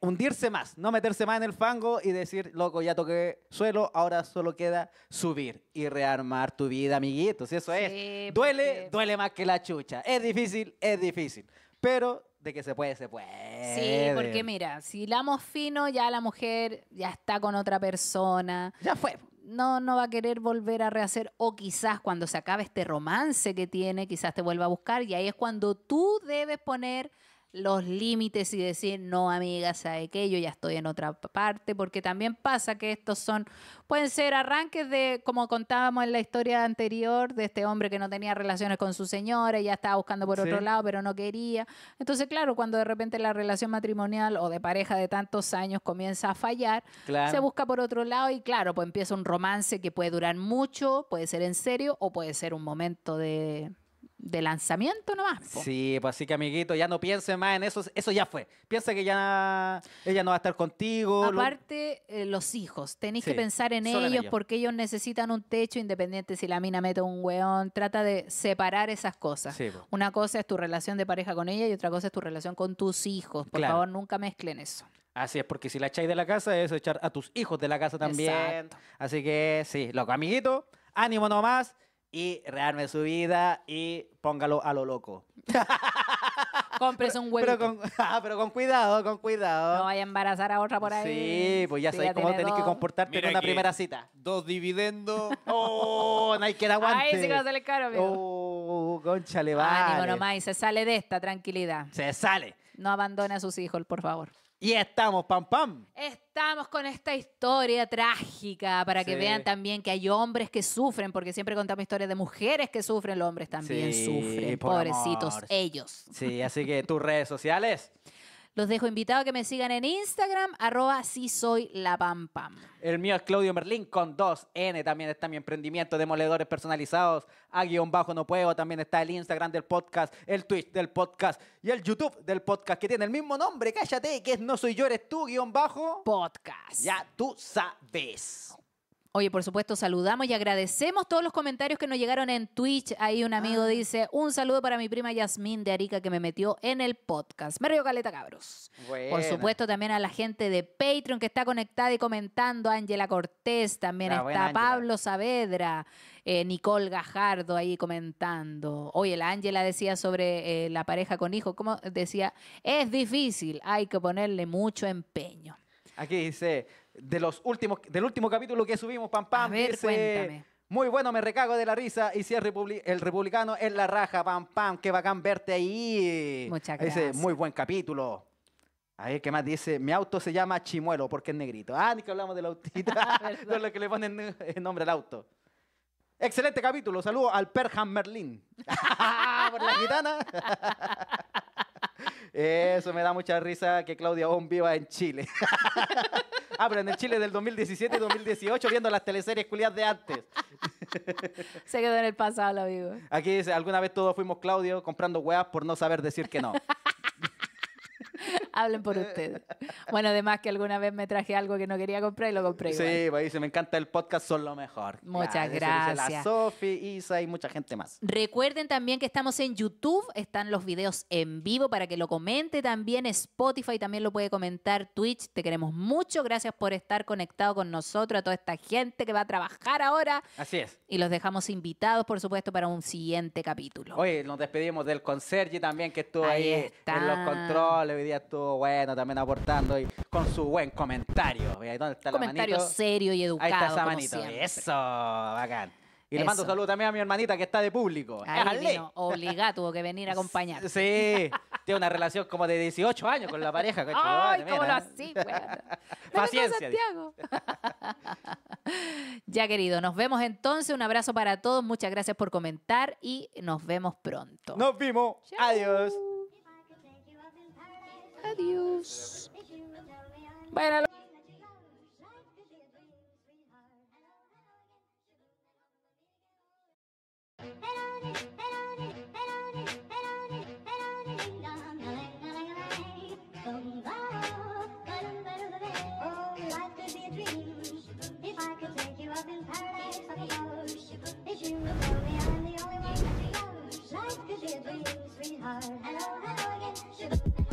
hundirse más, no meterse más en el fango y decir, loco, ya toqué suelo, ahora solo queda subir y rearmar tu vida, amiguitos. Eso es. Pues duele, duele más que la chucha. Es difícil, es difícil. Pero de que se puede, se puede. Sí, porque mira, si lamos fino, ya la mujer ya está con otra persona. Ya fue. No, no va a querer volver a rehacer o quizás cuando se acabe este romance que tiene, quizás te vuelva a buscar y ahí es cuando tú debes poner los límites y decir, no amigas sabe que yo ya estoy en otra parte, porque también pasa que estos son, pueden ser arranques de, como contábamos en la historia anterior, de este hombre que no tenía relaciones con su señora, ya estaba buscando por otro lado, pero no quería. Entonces, claro, cuando de repente la relación matrimonial o de pareja de tantos años comienza a fallar, se busca por otro lado y claro, pues empieza un romance que puede durar mucho, puede ser en serio o puede ser un momento de de lanzamiento nomás. Sí, pues así que amiguito, ya no piense más en eso, eso ya fue. Piensa que ya ella no va a estar contigo. Aparte, eh, los hijos, tenéis que pensar en ellos, porque ellos necesitan un techo independiente si la mina mete un weón. Trata de separar esas cosas. Una cosa es tu relación de pareja con ella y otra cosa es tu relación con tus hijos. Por favor, nunca mezclen eso. Así es, porque si la echáis de la casa es echar a tus hijos de la casa también. Así que sí, loco, amiguito, ánimo nomás y rearme su vida y póngalo a lo loco. compres un huevo. Pero con, ah, pero con cuidado, con cuidado. No vaya a embarazar a otra por ahí. Sí, pues ya sabéis cómo tenés que comportarte en una primera cita. Dos dividendos. ¡Oh! No hay que aguante. Ahí sí que va a caro, amigo. ¡Oh! Concha, le va. Ánimo nomás y se sale de esta tranquilidad. Se sale. No abandone a sus hijos, por favor. Y estamos, pam, pam. Estamos con esta historia trágica para que vean también que hay hombres que sufren, porque siempre contamos historias de mujeres que sufren, los hombres también sufren, pobrecitos ellos. Sí, así que tus redes sociales. Los dejo invitados a que me sigan en Instagram, arroba si soy la pam El mío es Claudio Merlín con 2N. También está mi emprendimiento de moledores personalizados. A guión bajo no puedo. También está el Instagram del podcast, el Twitch del podcast y el YouTube del podcast que tiene el mismo nombre. Cállate, que es No Soy Yo, eres tú, guión bajo. Podcast. Ya tú sabes. Oye, por supuesto, saludamos y agradecemos todos los comentarios que nos llegaron en Twitch. Ahí un amigo ah. dice, un saludo para mi prima Yasmín de Arica que me metió en el podcast. Me caleta, cabros. Por supuesto, también a la gente de Patreon que está conectada y comentando. Ángela Cortés también está. Pablo Saavedra, eh, Nicole Gajardo ahí comentando. Oye, la Ángela decía sobre eh, la pareja con hijos, ¿cómo decía? Es difícil, hay que ponerle mucho empeño. Aquí dice, de los últimos, del último capítulo que subimos, Pam Pam. Muy bueno, me recago de la risa. Y si es el republicano, es la raja, pam, pam. Qué bacán verte ahí. Muchas gracias. Dice, muy buen capítulo. A ver, ¿qué más dice? Mi auto se llama Chimuelo porque es negrito. Ah, ni que hablamos del autito. de lo que le ponen el nombre al auto. Excelente capítulo. saludo al Perham Merlin. Por la gitana. Eso me da mucha risa que Claudia aún viva en Chile. ah, pero en el Chile del 2017 y 2018 viendo las teleseries culiadas de antes. Se quedó en el pasado, la vivo. Aquí dice, alguna vez todos fuimos Claudio comprando huevas por no saber decir que no. Hablen por ustedes. Bueno, además que alguna vez me traje algo que no quería comprar y lo compré. Sí, pues me encanta el podcast, son lo mejor. Muchas gracias. Dice la Sofi, Isa y mucha gente más. Recuerden también que estamos en YouTube, están los videos en vivo para que lo comente también. Spotify también lo puede comentar, Twitch. Te queremos mucho. Gracias por estar conectado con nosotros, a toda esta gente que va a trabajar ahora. Así es. Y los dejamos invitados, por supuesto, para un siguiente capítulo. hoy nos despedimos del conserje también que estuvo ahí, ahí en los controles. Hoy día estuvo bueno también aportando y con su buen comentario. comentario serio y educado. Eso, bacán. Y le mando saludo también a mi hermanita que está de público. Obliga, tuvo que venir a acompañar. Sí, tiene una relación como de 18 años con la pareja. Ay, cómo lo así, Paciencia. ya, querido, nos vemos entonces. Un abrazo para todos. Muchas gracias por comentar y nos vemos pronto. Nos vimos. Adiós. Adiós. Bueno, sweetheart. Hello, hello again, sugar.